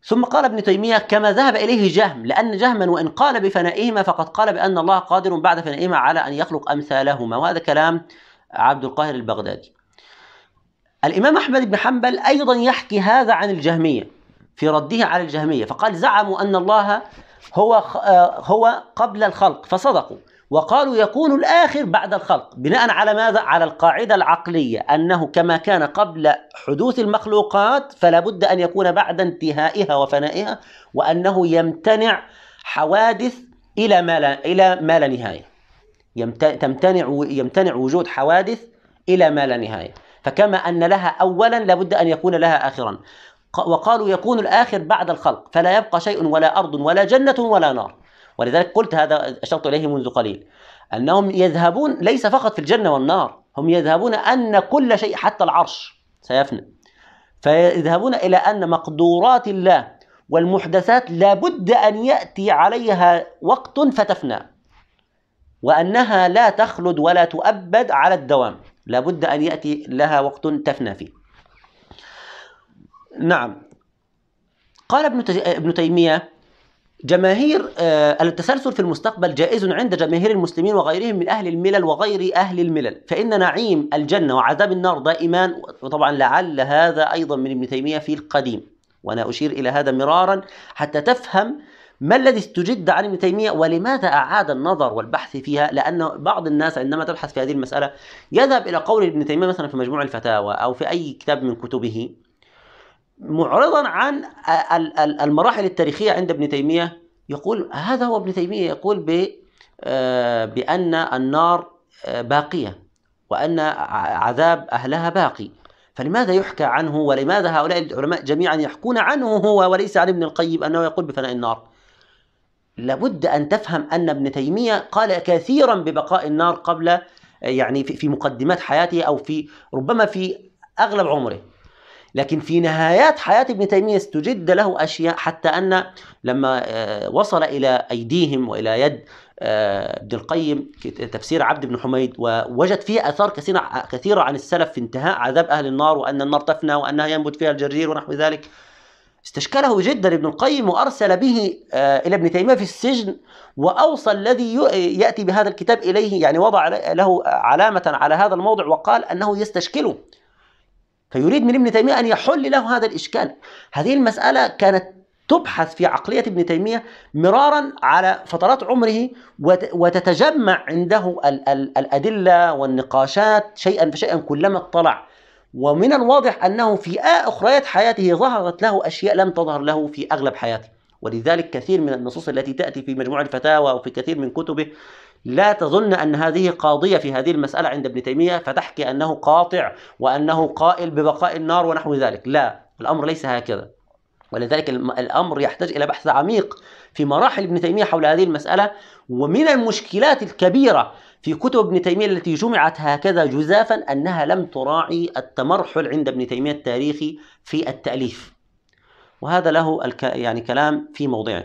ثم قال ابن تيمية كما ذهب إليه جهم لأن جهما وإن قال بفنائهما فقد قال بأن الله قادر بعد فنائهما على أن يخلق أمثالهما وهذا كلام عبد القاهر البغدادي الإمام أحمد بن حنبل أيضا يحكي هذا عن الجهمية في رده على الجهمية فقال زعموا أن الله هو آه، هو قبل الخلق فصدقوا وقالوا يكون الآخر بعد الخلق بناء على ماذا؟ على القاعدة العقلية أنه كما كان قبل حدوث المخلوقات فلا بد أن يكون بعد انتهائها وفنائها وأنه يمتنع حوادث إلى ما لا, إلى ما لا نهاية تمتنع يمتنع وجود حوادث إلى ما لا نهاية فكما أن لها أولا لابد أن يكون لها آخرا وقالوا يكون الآخر بعد الخلق فلا يبقى شيء ولا أرض ولا جنة ولا نار ولذلك قلت هذا أشرت إليه منذ قليل أنهم يذهبون ليس فقط في الجنة والنار هم يذهبون أن كل شيء حتى العرش سيفنى فيذهبون إلى أن مقدورات الله والمحدثات لابد أن يأتي عليها وقت فتفنى وأنها لا تخلد ولا تؤبد على الدوام لابد أن يأتي لها وقت تفنى فيه نعم قال ابن تيمية جماهير آه، التسلسل في المستقبل جائز عند جماهير المسلمين وغيرهم من أهل الملل وغير أهل الملل فإن نعيم الجنة وعذاب النار دائمان وطبعا لعل هذا أيضا من ابن تيمية في القديم وأنا أشير إلى هذا مرارا حتى تفهم ما الذي استجد عن ابن تيمية ولماذا أعاد النظر والبحث فيها لأن بعض الناس عندما تبحث في هذه المسألة يذهب إلى قول ابن تيمية مثلا في مجموع الفتاوى أو في أي كتاب من كتبه معرضا عن المراحل التاريخية عند ابن تيمية يقول هذا هو ابن تيمية يقول آه، بأن النار آه، باقية وأن عذاب أهلها باقي فلماذا يحكى عنه ولماذا هؤلاء العلماء جميعا يحكون عنه هو وليس عن ابن القيم أنه يقول بفناء النار لابد أن تفهم أن ابن تيمية قال كثيرا ببقاء النار قبل يعني في مقدمات حياته أو في ربما في أغلب عمره لكن في نهايات حياة ابن تيمية استجد له أشياء حتى أن لما آه، وصل إلى أيديهم وإلى يد ابن آه، القيم تفسير عبد بن حميد ووجد فيه آثار آه، كثيرة عن السلف في انتهاء عذاب أهل النار وأن النار تفنى وأنها ينبت فيها الجرجير ونحو ذلك استشكله جدا ابن القيم وأرسل به آه، إلى ابن تيمية في السجن وأوصى الذي يأتي بهذا الكتاب إليه يعني وضع له علامة على هذا الموضع وقال أنه يستشكله فيريد من ابن تيمية أن يحل له هذا الإشكال هذه المسألة كانت تبحث في عقلية ابن تيمية مرارا على فترات عمره وتتجمع عنده الأدلة والنقاشات شيئا فشيئا كلما اطلع ومن الواضح أنه في أخريات حياته ظهرت له أشياء لم تظهر له في أغلب حياته ولذلك كثير من النصوص التي تأتي في مجموع الفتاوى وفي كثير من كتبه لا تظن أن هذه قاضية في هذه المسألة عند ابن تيمية فتحكي أنه قاطع وأنه قائل ببقاء النار ونحو ذلك لا الأمر ليس هكذا ولذلك الأمر يحتاج إلى بحث عميق في مراحل ابن تيمية حول هذه المسألة ومن المشكلات الكبيرة في كتب ابن تيمية التي جمعت هكذا جزافا أنها لم تراعي التمرحل عند ابن تيمية التاريخي في التأليف وهذا له الك... يعني كلام في موضعه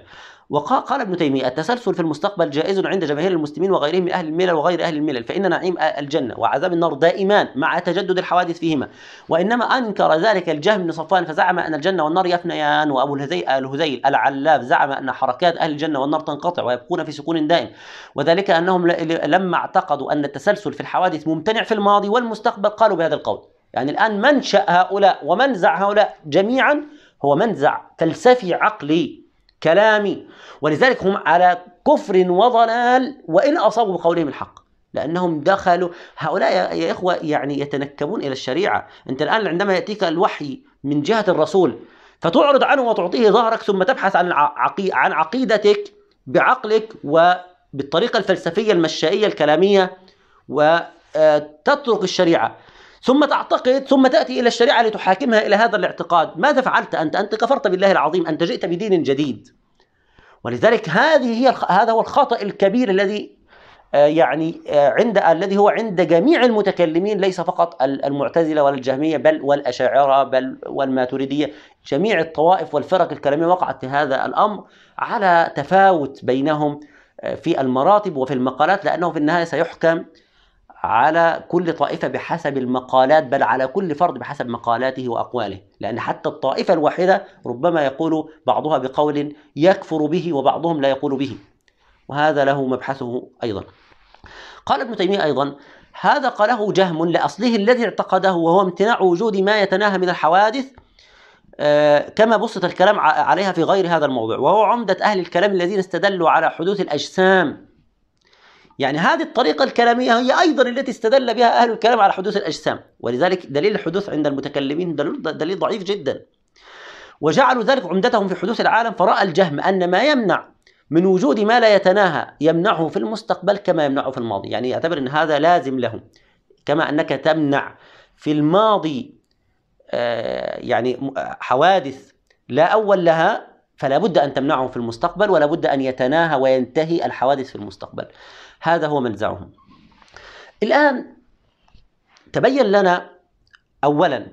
وقال ابن تيمية التسلسل في المستقبل جائز عند جماهير المسلمين وغيرهم من أهل الملل وغير أهل الملل فإن نعيم الجنة وعذاب النار دائمان مع تجدد الحوادث فيهما وإنما أنكر ذلك الجهم بن صفوان فزعم أن الجنة والنار يفنيان وأبو الهذيل العلاف زعم أن حركات أهل الجنة والنار تنقطع ويبقون في سكون دائم وذلك أنهم لما اعتقدوا أن التسلسل في الحوادث ممتنع في الماضي والمستقبل قالوا بهذا القول يعني الآن منشأ هؤلاء ومنزع هؤلاء جميعا هو منزع فلسفي عقلي كلامي ولذلك هم على كفر وضلال وإن أصابوا بقولهم الحق لأنهم دخلوا هؤلاء يا إخوة يعني يتنكبون إلى الشريعة أنت الآن عندما يأتيك الوحي من جهة الرسول فتعرض عنه وتعطيه ظهرك ثم تبحث عن عن عقيدتك بعقلك وبالطريقة الفلسفية المشائية الكلامية وتترك آه، الشريعة ثم تعتقد ثم تأتي إلى الشريعة لتحاكمها إلى هذا الاعتقاد ماذا فعلت أنت؟ أنت كفرت بالله العظيم أنت جئت بدين جديد ولذلك هذه هي هذا هو الخطأ الكبير الذي آه، يعني آه، عند الذي هو عند جميع المتكلمين ليس فقط المعتزله ولا الجهميه بل والاشاعره بل والماتريديه جميع الطوائف والفرق الكلاميه وقعت في هذا الامر على تفاوت بينهم آه، في المراتب وفي المقالات لانه في النهايه سيحكم على كل طائفة بحسب المقالات بل على كل فرد بحسب مقالاته وأقواله لأن حتى الطائفة الواحدة ربما يقول بعضها بقول يكفر به وبعضهم لا يقول به وهذا له مبحثه أيضا قال ابن تيمية أيضا هذا قاله جهم لأصله الذي اعتقده وهو امتناع وجود ما يتناهى من الحوادث آه، كما بسط الكلام عليها في غير هذا الموضوع وهو عمدة أهل الكلام الذين استدلوا على حدوث الأجسام يعني هذه الطريقة الكلامية هي أيضا التي استدل بها أهل الكلام على حدوث الأجسام ولذلك دليل الحدوث عند المتكلمين دليل ضعيف جدا وجعلوا ذلك عمدتهم في حدوث العالم فرأى الجهم أن ما يمنع من وجود ما لا يتناهى يمنعه في المستقبل كما يمنعه في الماضي يعني يعتبر أن هذا لازم لهم كما أنك تمنع في الماضي آه، يعني حوادث لا أول لها فلا بد أن تمنعه في المستقبل ولا بد أن يتناهى وينتهي الحوادث في المستقبل هذا هو ملزعهم الآن تبين لنا أولا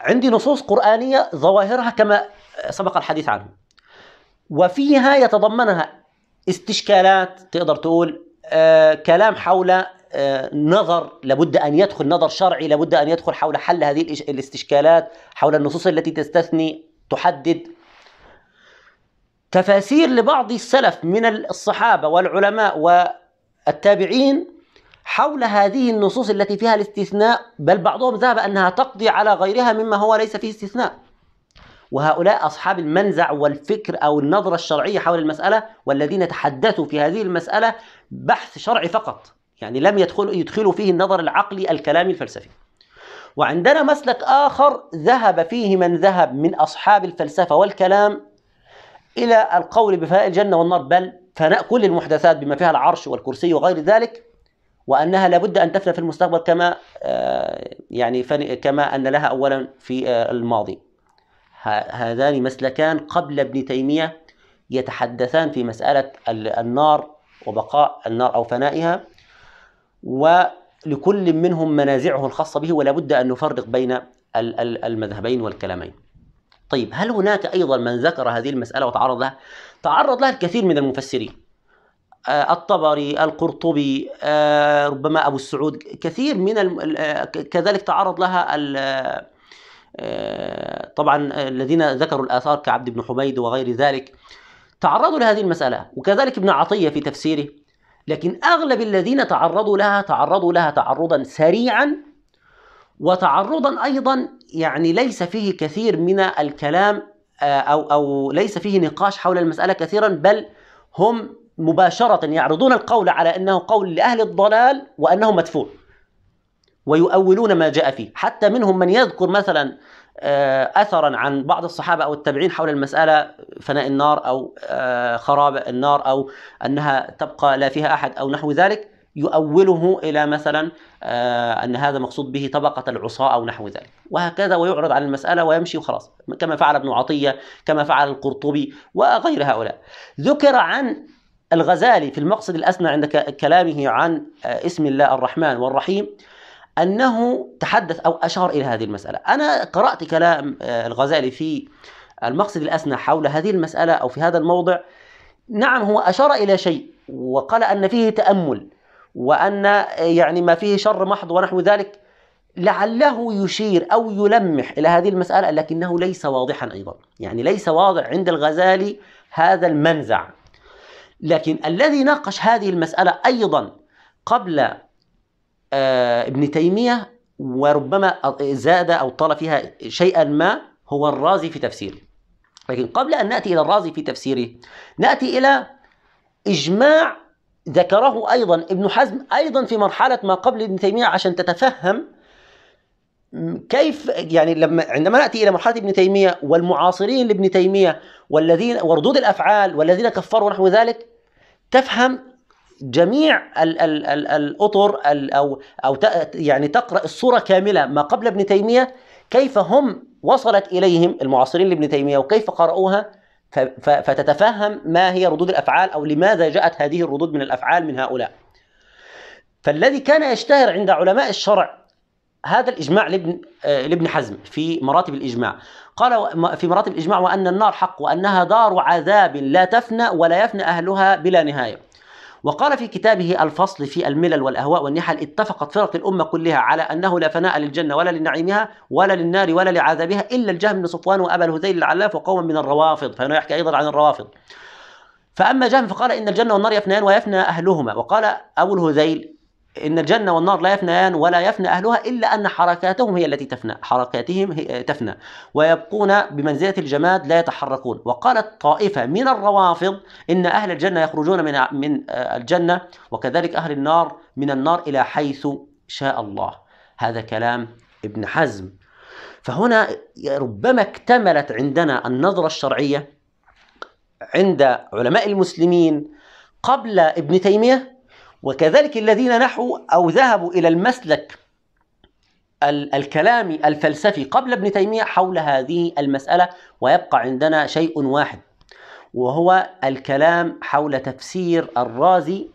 عندي نصوص قرآنية ظواهرها كما سبق الحديث عنه وفيها يتضمنها استشكالات تقدر تقول آه كلام حول آه، نظر لابد ان يدخل نظر شرعي لابد ان يدخل حول حل هذه الاستشكالات حول النصوص التي تستثني تحدد تفاسير لبعض السلف من الصحابة والعلماء والتابعين حول هذه النصوص التي فيها الاستثناء بل بعضهم ذهب أنها تقضي على غيرها مما هو ليس فيه استثناء وهؤلاء أصحاب المنزع والفكر أو النظرة الشرعية حول المسألة والذين تحدثوا في هذه المسألة بحث شرعي فقط يعني لم يدخلوا يدخلوا فيه النظر العقلي الكلامي الفلسفي وعندنا مسلك آخر ذهب فيه من ذهب من أصحاب الفلسفة والكلام إلى القول بفناء الجنة والنار بل فناء كل المحدثات بما فيها العرش والكرسي وغير ذلك وأنها لابد أن تفنى في المستقبل كما آه، يعني كما أن لها أولا في آه، الماضي هذان مسلكان قبل ابن تيمية يتحدثان في مسألة النار وبقاء النار أو فنائها ولكل منهم منازعه الخاصة به ولا بد أن نفرق بين المذهبين والكلامين طيب هل هناك أيضا من ذكر هذه المسألة وتعرض لها؟ تعرض لها الكثير من المفسرين آه، الطبري القرطبي آه، ربما أبو السعود كثير من الم... آه، كذلك تعرض لها ال... طبعا الذين ذكروا الآثار كعبد بن حميد وغير ذلك تعرضوا لهذه المسألة وكذلك ابن عطية في تفسيره لكن أغلب الذين تعرضوا لها تعرضوا لها تعرضا سريعا وتعرضا ايضا يعني ليس فيه كثير من الكلام آه، او او ليس فيه نقاش حول المساله كثيرا بل هم مباشره يعرضون القول على انه قول لاهل الضلال وانه مدفوع ويؤولون ما جاء فيه حتى منهم من يذكر مثلا آه، اثرا عن بعض الصحابه او التابعين حول المساله فناء النار او آه، خراب النار او انها تبقى لا فيها احد او نحو ذلك يؤوله إلى مثلا آه، أن هذا مقصود به طبقة العصاة أو نحو ذلك وهكذا ويعرض عن المسألة ويمشي وخلاص كما فعل ابن عطية كما فعل القرطبي وغير هؤلاء ذكر عن الغزالي في المقصد الأسنى عند كلامه عن آه، اسم الله الرحمن والرحيم أنه تحدث أو أشار إلى هذه المسألة أنا قرأت كلام آه، الغزالي في المقصد الأسنى حول هذه المسألة أو في هذا الموضع نعم هو أشار إلى شيء وقال أن فيه تأمل وأن آه، يعني ما فيه شر محض ونحو ذلك لعله يشير أو يلمح إلى هذه المسألة لكنه ليس واضحا أيضا يعني ليس واضح عند الغزالي هذا المنزع لكن الذي ناقش هذه المسألة أيضا قبل آه، ابن تيمية وربما آه، زاد أو طال فيها شيئا ما هو الرازي في تفسيره لكن قبل أن نأتي إلى الرازي في تفسيره نأتي إلى إجماع ذكره أيضا ابن حزم أيضا في مرحلة ما قبل ابن تيمية عشان تتفهم كيف يعني لما عندما ناتي الى مرحله ابن تيميه والمعاصرين لابن تيميه والذين وردود الافعال والذين كفروا نحو ذلك تفهم جميع ال ال ال الاطر الـ او او يعني تقرا الصوره كامله ما قبل ابن تيميه كيف هم وصلت اليهم المعاصرين لابن تيميه وكيف قرأوها فتتفهم ما هي ردود الافعال او لماذا جاءت هذه الردود من الافعال من هؤلاء. فالذي كان يشتهر عند علماء الشرع هذا الاجماع لابن آه، لابن حزم في مراتب الاجماع، قال في مراتب الاجماع وان النار حق وانها دار عذاب لا تفنى ولا يفنى اهلها بلا نهايه. وقال في كتابه الفصل في الملل والأهواء والنحل اتفقت فرق الأمة كلها على أنه لا فناء للجنة ولا لنعيمها ولا للنار ولا لعذابها إلا الجهم بن صفوان وأبا الهذيل العلاف وقوما من الروافض فهنا يحكي أيضا عن الروافض فأما جهم فقال إن الجنة والنار يفنان ويفنى أهلهما وقال أبو الهذيل إن الجنة والنار لا يفنيان ولا يفنى أهلها إلا أن حركاتهم هي التي تفنى حركاتهم هي تفنى ويبقون بمنزلة الجماد لا يتحركون وقالت طائفة من الروافض إن أهل الجنة يخرجون من من آه، الجنة وكذلك أهل النار من النار إلى حيث شاء الله هذا كلام ابن حزم فهنا ربما اكتملت عندنا النظرة الشرعية عند علماء المسلمين قبل ابن تيمية وكذلك الذين نحوا أو ذهبوا إلى المسلك الكلامي الفلسفي قبل ابن تيمية حول هذه المسألة ويبقى عندنا شيء واحد وهو الكلام حول تفسير الرازي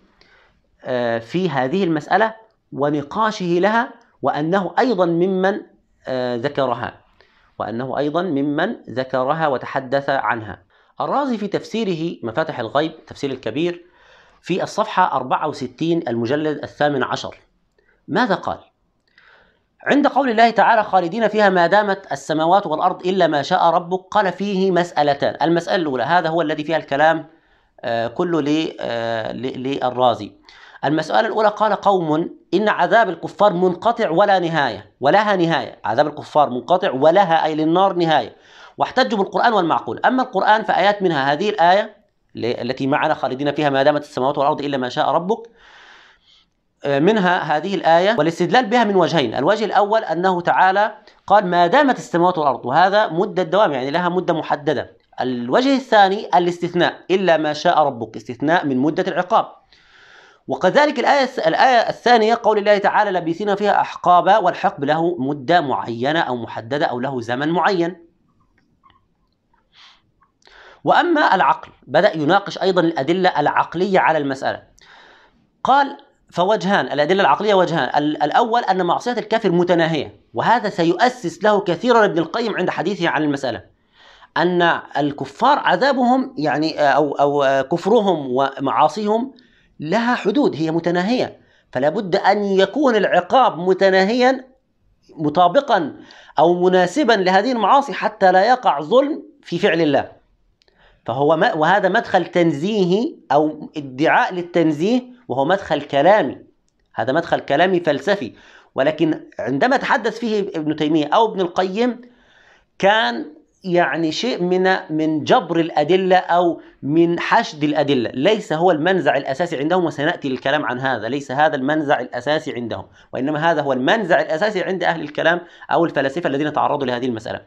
آه، في هذه المسألة ونقاشه لها وأنه أيضا ممن آه، ذكرها وأنه أيضا ممن ذكرها وتحدث عنها الرازي في تفسيره مفاتح الغيب تفسير الكبير في الصفحة 64 المجلد الثامن عشر ماذا قال؟ عند قول الله تعالى خالدين فيها ما دامت السماوات والأرض إلا ما شاء ربك قال فيه مسألتان المسألة الأولى هذا هو الذي فيها الكلام آه، كله آه، للرازي المسألة الأولى قال قوم إن عذاب الكفار منقطع ولا نهاية ولها نهاية عذاب الكفار منقطع ولها أي للنار نهاية واحتجوا بالقرآن والمعقول أما القرآن فآيات منها هذه الآية التي معنا خالدين فيها ما دامت السماوات والارض الا ما شاء ربك آه، منها هذه الآية والاستدلال بها من وجهين الوجه الأول أنه تعالى قال ما دامت السماوات والأرض وهذا مدة دوام يعني لها مدة محددة الوجه الثاني الاستثناء إلا ما شاء ربك استثناء من مدة العقاب وكذلك الآية الآية الثانية قول الله تعالى لبيثنا فيها أحقابا والحقب له مدة معينة أو محددة أو له زمن معين واما العقل بدا يناقش ايضا الادله العقليه على المساله قال فوجهان الادله العقليه وجهان الاول ان معصيه الكافر متناهيه وهذا سيؤسس له كثيرا ابن القيم عند حديثه عن المساله ان الكفار عذابهم يعني او او كفرهم ومعاصيهم لها حدود هي متناهيه فلا بد ان يكون العقاب متناهيا مطابقا او مناسبا لهذه المعاصي حتى لا يقع ظلم في فعل الله فهو ما وهذا مدخل تنزيهي او ادعاء للتنزيه وهو مدخل كلامي هذا مدخل كلامي فلسفي ولكن عندما تحدث فيه ابن تيميه او ابن القيم كان يعني شيء من من جبر الادله او من حشد الادله، ليس هو المنزع الاساسي عندهم وسناتي للكلام عن هذا، ليس هذا المنزع الاساسي عندهم، وانما هذا هو المنزع الاساسي عند اهل الكلام او الفلاسفه الذين تعرضوا لهذه المساله.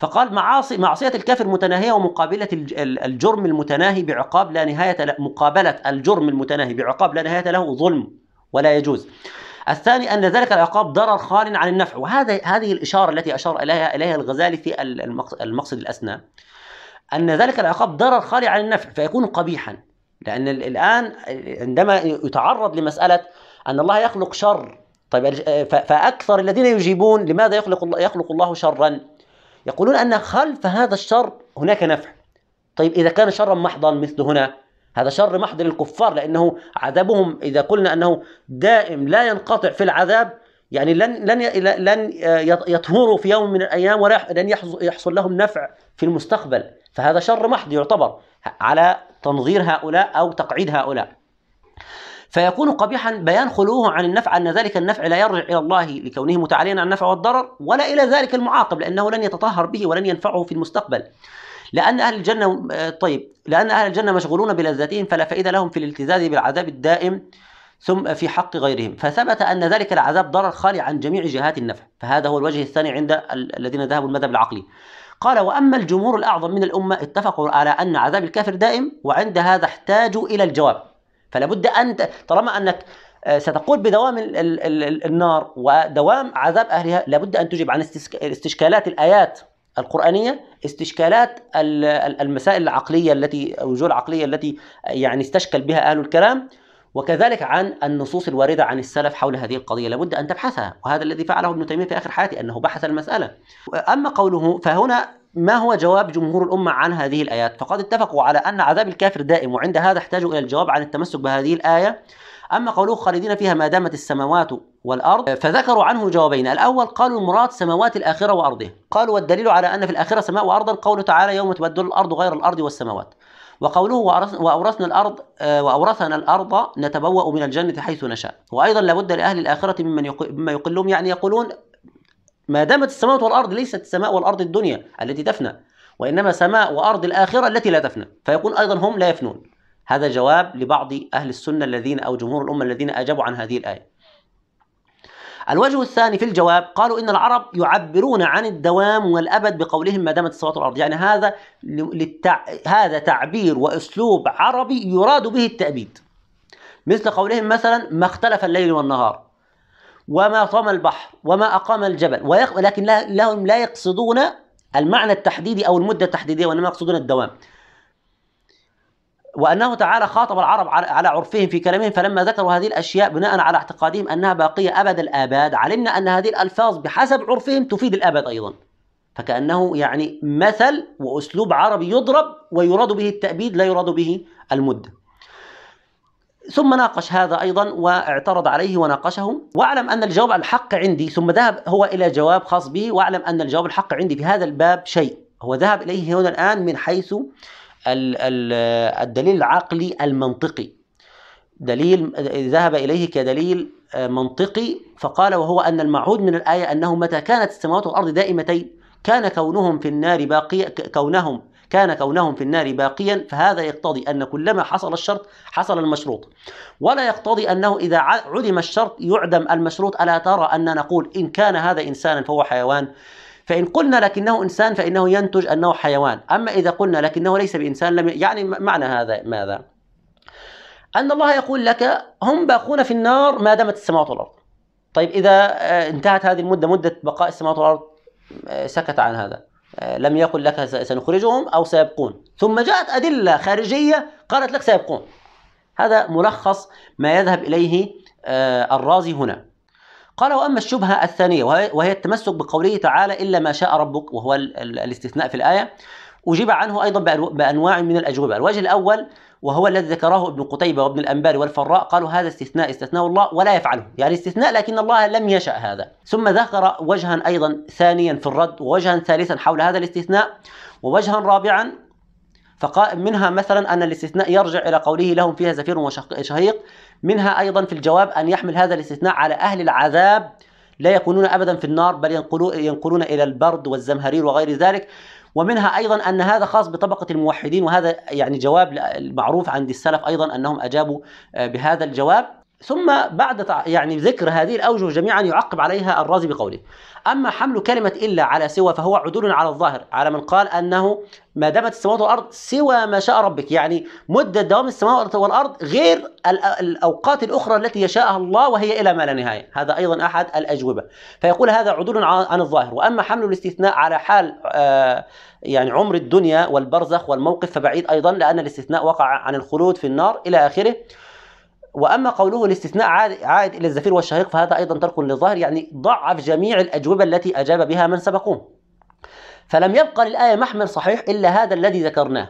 فقال معاصي معصية الكافر متناهية ومقابلة الجرم المتناهي بعقاب لا نهاية له مقابلة الجرم المتناهي بعقاب لا نهاية له ظلم ولا يجوز الثاني أن ذلك العقاب ضرر خال عن النفع وهذا هذه الإشارة التي أشار إليها إليها الغزالي في المقصد الأسنى أن ذلك العقاب ضرر خال عن النفع فيكون قبيحا لأن الآن عندما يتعرض لمسألة أن الله يخلق شر طيب فأكثر الذين يجيبون لماذا يخلق الله يخلق الله شرا يقولون أن خلف هذا الشر هناك نفع طيب إذا كان شرا محضا مثل هنا هذا شر محض للكفار لأنه عذابهم إذا قلنا أنه دائم لا ينقطع في العذاب يعني لن لن لن يطهروا في يوم من الايام ولا لن يحصل لهم نفع في المستقبل فهذا شر محض يعتبر على تنظير هؤلاء او تقعيد هؤلاء فيكون قبيحا بيان خلوه عن النفع أن ذلك النفع لا يرجع إلى الله لكونه متعاليا عن النفع والضرر ولا إلى ذلك المعاقب لأنه لن يتطهر به ولن ينفعه في المستقبل لأن أهل الجنة طيب لأن أهل الجنة مشغولون بلذاتهم فلا فائدة لهم في الالتزاز بالعذاب الدائم ثم في حق غيرهم فثبت أن ذلك العذاب ضرر خالي عن جميع جهات النفع فهذا هو الوجه الثاني عند الذين ذهبوا المذهب العقلي قال وأما الجمهور الأعظم من الأمة اتفقوا على أن عذاب الكافر دائم وعند هذا احتاجوا إلى الجواب فلا بد أن طالما أنك آه، ستقول بدوام النار ودوام عذاب أهلها لابد أن تجيب عن استشكالات الآيات القرآنية استشكالات المسائل العقلية التي الوجوه العقلية التي آه، يعني استشكل بها أهل الكلام وكذلك عن النصوص الواردة عن السلف حول هذه القضية لابد أن تبحثها وهذا الذي فعله ابن تيمية في آخر حياته أنه بحث المسألة أما قوله فهنا ما هو جواب جمهور الأمة عن هذه الآيات؟ فقد اتفقوا على أن عذاب الكافر دائم وعند هذا احتاجوا إلى الجواب عن التمسك بهذه الآية أما قوله خالدين فيها ما دامت السماوات والأرض فذكروا عنه جوابين الأول قالوا المراد سماوات الآخرة وأرضها قالوا والدليل على أن في الآخرة سماء وأرضا قوله تعالى يوم تبدل الأرض غير الأرض والسماوات وقوله وأورثنا الأرض آه، وأورثنا الأرض نتبوأ من الجنة حيث نشاء وأيضا لابد لأهل الآخرة ممن مما يقلهم يعني يقولون ما دامت السماوات والأرض ليست السماء والأرض الدنيا التي تفنى وإنما سماء وأرض الآخرة التي لا تفنى فيكون أيضا هم لا يفنون هذا جواب لبعض أهل السنة الذين أو جمهور الأمة الذين أجابوا عن هذه الآية الوجه الثاني في الجواب قالوا إن العرب يعبرون عن الدوام والأبد بقولهم ما دامت السماوات والأرض يعني هذا للتع... هذا تعبير وأسلوب عربي يراد به التأبيد مثل قولهم مثلا ما اختلف الليل والنهار وما طمى البحر وما أقام الجبل ولكن لهم لا يقصدون المعنى التحديدي أو المدة التحديدية وإنما يقصدون الدوام وأنه تعالى خاطب العرب على عرفهم في كلامهم فلما ذكروا هذه الأشياء بناء على اعتقادهم أنها باقية أبد الآباد علمنا أن هذه الألفاظ بحسب عرفهم تفيد الأبد أيضا فكأنه يعني مثل وأسلوب عربي يضرب ويراد به التأبيد لا يراد به المدة ثم ناقش هذا ايضا واعترض عليه وناقشه واعلم ان الجواب الحق عندي ثم ذهب هو الى جواب خاص به واعلم ان الجواب الحق عندي في هذا الباب شيء هو ذهب اليه هنا الان من حيث الدليل العقلي المنطقي دليل ذهب اليه كدليل منطقي فقال وهو ان المعهود من الايه انه متى كانت السماوات والارض دائمتين كان كونهم في النار باقيه كونهم كان كونهم في النار باقيا فهذا يقتضي أن كلما حصل الشرط حصل المشروط ولا يقتضي أنه إذا علم الشرط يعدم المشروط ألا ترى أن نقول إن كان هذا إنسانا فهو حيوان فإن قلنا لكنه إنسان فإنه ينتج أنه حيوان أما إذا قلنا لكنه ليس بإنسان لم يعني معنى هذا ماذا أن الله يقول لك هم باقون في النار ما دامت السماوات والأرض طيب إذا آه، انتهت هذه المدة مدة بقاء السماوات والأرض آه، سكت عن هذا آه، لم يقل لك سنخرجهم أو سيبقون ثم جاءت أدلة خارجية قالت لك سيبقون هذا ملخص ما يذهب إليه آه، الرازي هنا قال وأما الشبهة الثانية وهي التمسك بقوله تعالى إلا ما شاء ربك وهو الاستثناء في الآية أجيب عنه أيضا بأنواع من الأجوبة الوجه الأول وهو الذي ذكره ابن قتيبة وابن الأنباري والفراء قالوا هذا استثناء استثناء الله ولا يفعله يعني استثناء لكن الله لم يشأ هذا ثم ذكر وجها أيضا ثانيا في الرد ووجها ثالثا حول هذا الاستثناء ووجها رابعا فقال منها مثلا أن الاستثناء يرجع إلى قوله لهم فيها زفير وشهيق منها أيضا في الجواب أن يحمل هذا الاستثناء على أهل العذاب لا يكونون ابدا في النار بل ينقلون الى البرد والزمهرير وغير ذلك ومنها أيضا أن هذا خاص بطبقة الموحدين وهذا يعني جواب معروف عند السلف أيضا أنهم أجابوا آه، بهذا الجواب ثم بعد يعني ذكر هذه الأوجه جميعا يعقب عليها الرازي بقوله أما حمل كلمة إلا على سوى فهو عدول على الظاهر على من قال أنه ما دامت السماوات والأرض سوى ما شاء ربك يعني مدة دوام السماوات والأرض غير الأوقات الأخرى التي يشاءها الله وهي إلى ما لا نهاية هذا أيضا أحد الأجوبة فيقول هذا عدول عن الظاهر وأما حمل الاستثناء على حال آه، يعني عمر الدنيا والبرزخ والموقف فبعيد أيضا لأن الاستثناء وقع عن الخلود في النار إلى آخره واما قوله الاستثناء عائد الى الزفير والشهيق فهذا ايضا ترك للظاهر يعني ضعف جميع الاجوبه التي اجاب بها من سبقوه. فلم يبقى للايه محمل صحيح الا هذا الذي ذكرناه.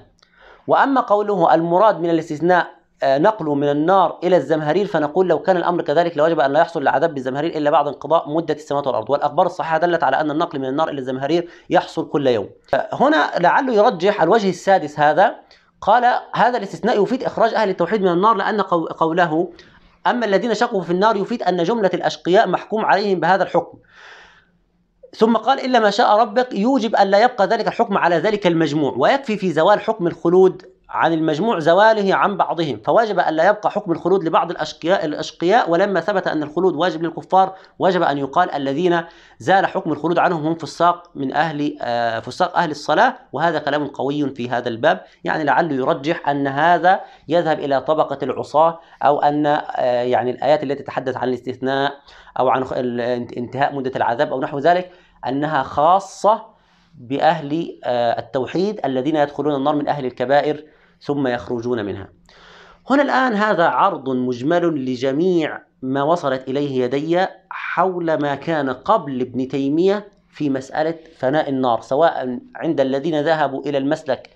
واما قوله المراد من الاستثناء آه، نقله من النار الى الزمهرير فنقول لو كان الامر كذلك لوجب ان لا يحصل العذاب بالزمهرير الا بعد انقضاء مده السماوات والارض، والاخبار الصحيحه دلت على ان النقل من النار الى الزمهرير يحصل كل يوم. آه، هنا لعله يرجح الوجه السادس هذا قال هذا الاستثناء يفيد إخراج أهل التوحيد من النار لأن قوله أما الذين شقوا في النار يفيد أن جملة الأشقياء محكوم عليهم بهذا الحكم ثم قال إلا ما شاء ربك يوجب أن لا يبقى ذلك الحكم على ذلك المجموع ويكفي في زوال حكم الخلود عن المجموع زواله عن بعضهم فوجب ألا يبقى حكم الخلود لبعض الأشقياء, الأشقياء ولما ثبت أن الخلود واجب للكفار وجب أن يقال الذين زال حكم الخلود عنهم هم فساق من أهل آه، فساق أهل الصلاة وهذا كلام قوي في هذا الباب يعني لعله يرجح أن هذا يذهب إلى طبقة العصاة أو أن آه، يعني الآيات التي تتحدث عن الاستثناء أو عن انتهاء مدة العذاب أو نحو ذلك أنها خاصة بأهل آه، التوحيد الذين يدخلون النار من أهل الكبائر ثم يخرجون منها هنا الآن هذا عرض مجمل لجميع ما وصلت إليه يدي حول ما كان قبل ابن تيمية في مسألة فناء النار سواء عند الذين ذهبوا إلى المسلك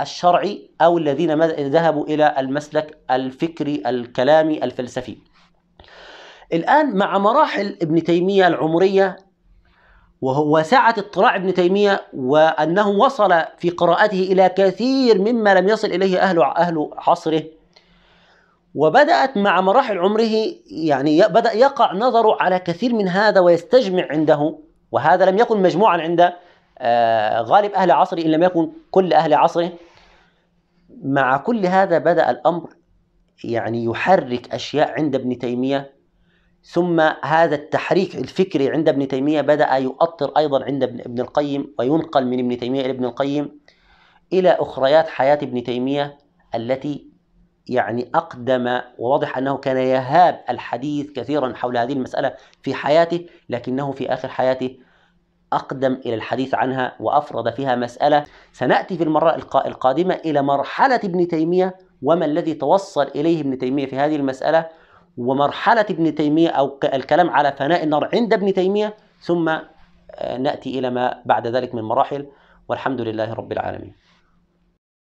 الشرعي أو الذين ذهبوا إلى المسلك الفكري الكلامي الفلسفي الآن مع مراحل ابن تيمية العمرية وهو سعة اطلاع ابن تيمية وأنه وصل في قراءته إلى كثير مما لم يصل إليه أهل أهل عصره وبدأت مع مراحل عمره يعني بدأ يقع نظره على كثير من هذا ويستجمع عنده وهذا لم يكن مجموعا عند آه، غالب أهل عصره إن لم يكن كل أهل عصره مع كل هذا بدأ الأمر يعني يحرك أشياء عند ابن تيمية ثم هذا التحريك الفكري عند ابن تيمية بدأ يؤطر أيضا عند ابن القيم وينقل من ابن تيمية إلى ابن القيم إلى أخريات حياة ابن تيمية التي يعني أقدم وواضح أنه كان يهاب الحديث كثيرا حول هذه المسألة في حياته لكنه في آخر حياته أقدم إلى الحديث عنها وأفرد فيها مسألة سنأتي في المرة القادمة إلى مرحلة ابن تيمية وما الذي توصل إليه ابن تيمية في هذه المسألة ومرحلة ابن تيمية أو الكلام على فناء النار عند ابن تيمية ثم آه، نأتي إلى ما بعد ذلك من مراحل والحمد لله رب العالمين